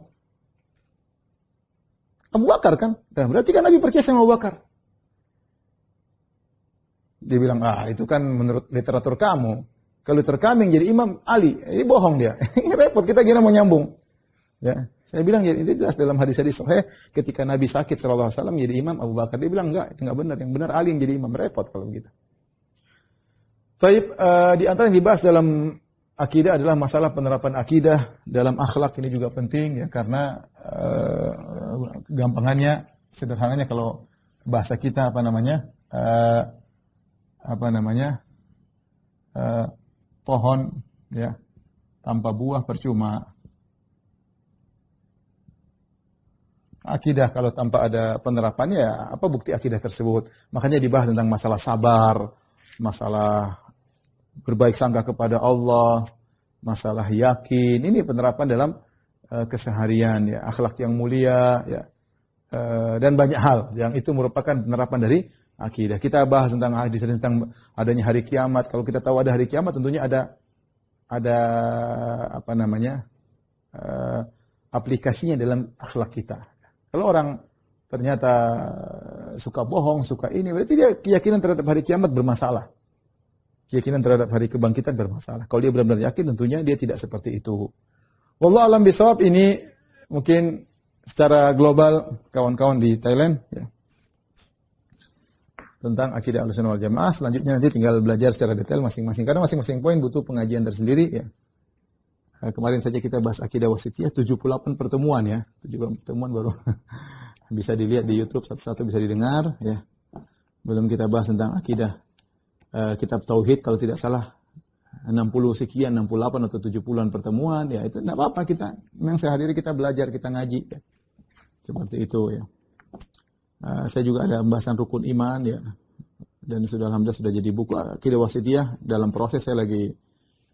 Abu Bakar kan? Nah, berarti kan Nabi percaya sama Abu Bakar. Dia bilang, ah itu kan menurut literatur kamu. Kalau literatur jadi Imam Ali, ini bohong dia. repot, kita kira mau nyambung. Ya, saya bilang jadi ya, ini jelas dalam hadis-hadis sahih ketika Nabi sakit saw jadi imam Abu Bakar dia bilang enggak, itu enggak benar. Yang benar Ali yang jadi imam repot kalau begitu. Taib uh, di antara yang dibahas dalam akidah adalah masalah penerapan akidah dalam akhlak ini juga penting ya karena uh, gampangannya sederhananya kalau bahasa kita apa namanya? Uh, apa namanya uh, pohon ya tanpa buah percuma akidah kalau tanpa ada penerapannya ya apa bukti akidah tersebut makanya dibahas tentang masalah sabar masalah berbaik sangka kepada Allah masalah yakin ini penerapan dalam uh, keseharian ya akhlak yang mulia ya eh, dan banyak hal yang itu merupakan penerapan dari akidah. Kita bahas tentang hadis tentang adanya hari kiamat. Kalau kita tahu ada hari kiamat, tentunya ada ada apa namanya uh, aplikasinya dalam akhlak kita. Kalau orang ternyata suka bohong, suka ini, berarti dia keyakinan terhadap hari kiamat bermasalah. Keyakinan terhadap hari kebangkitan bermasalah. Kalau dia benar-benar yakin, tentunya dia tidak seperti itu. Wallah alam bisawab ini mungkin secara global kawan-kawan di Thailand. Ya tentang akidah Ahlussunnah wal Jamaah. Selanjutnya nanti tinggal belajar secara detail masing-masing karena masing-masing poin butuh pengajian tersendiri ya. Nah, kemarin saja kita bahas akidah wasitiah 78 pertemuan ya. 78 pertemuan baru bisa dilihat di YouTube satu-satu bisa didengar ya. Belum kita bahas tentang akidah uh, kitab tauhid kalau tidak salah 60 sekian, 68 atau 70-an pertemuan ya itu tidak apa-apa kita memang sehari hari kita belajar, kita ngaji ya. Seperti itu ya. Ah, saya juga ada pembahasan rukun iman ya. Dan sudah alhamdulillah sudah jadi buku akidah ah, wasitiah dalam proses saya lagi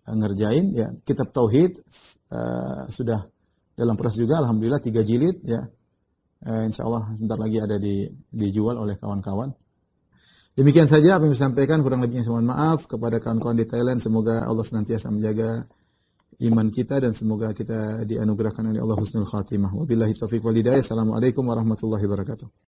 ah, ngerjain ya. Kitab tauhid uh, sudah dalam proses juga alhamdulillah tiga jilid ya. Uh, insya Allah sebentar lagi ada di dijual oleh kawan-kawan. Demikian saja apa yang saya sampaikan kurang lebihnya saya mohon maaf kepada kawan-kawan di Thailand semoga Allah senantiasa menjaga iman kita dan semoga kita dianugerahkan oleh Allah husnul khatimah. Wabillahi taufiq wal Assalamualaikum warahmatullahi wabarakatuh.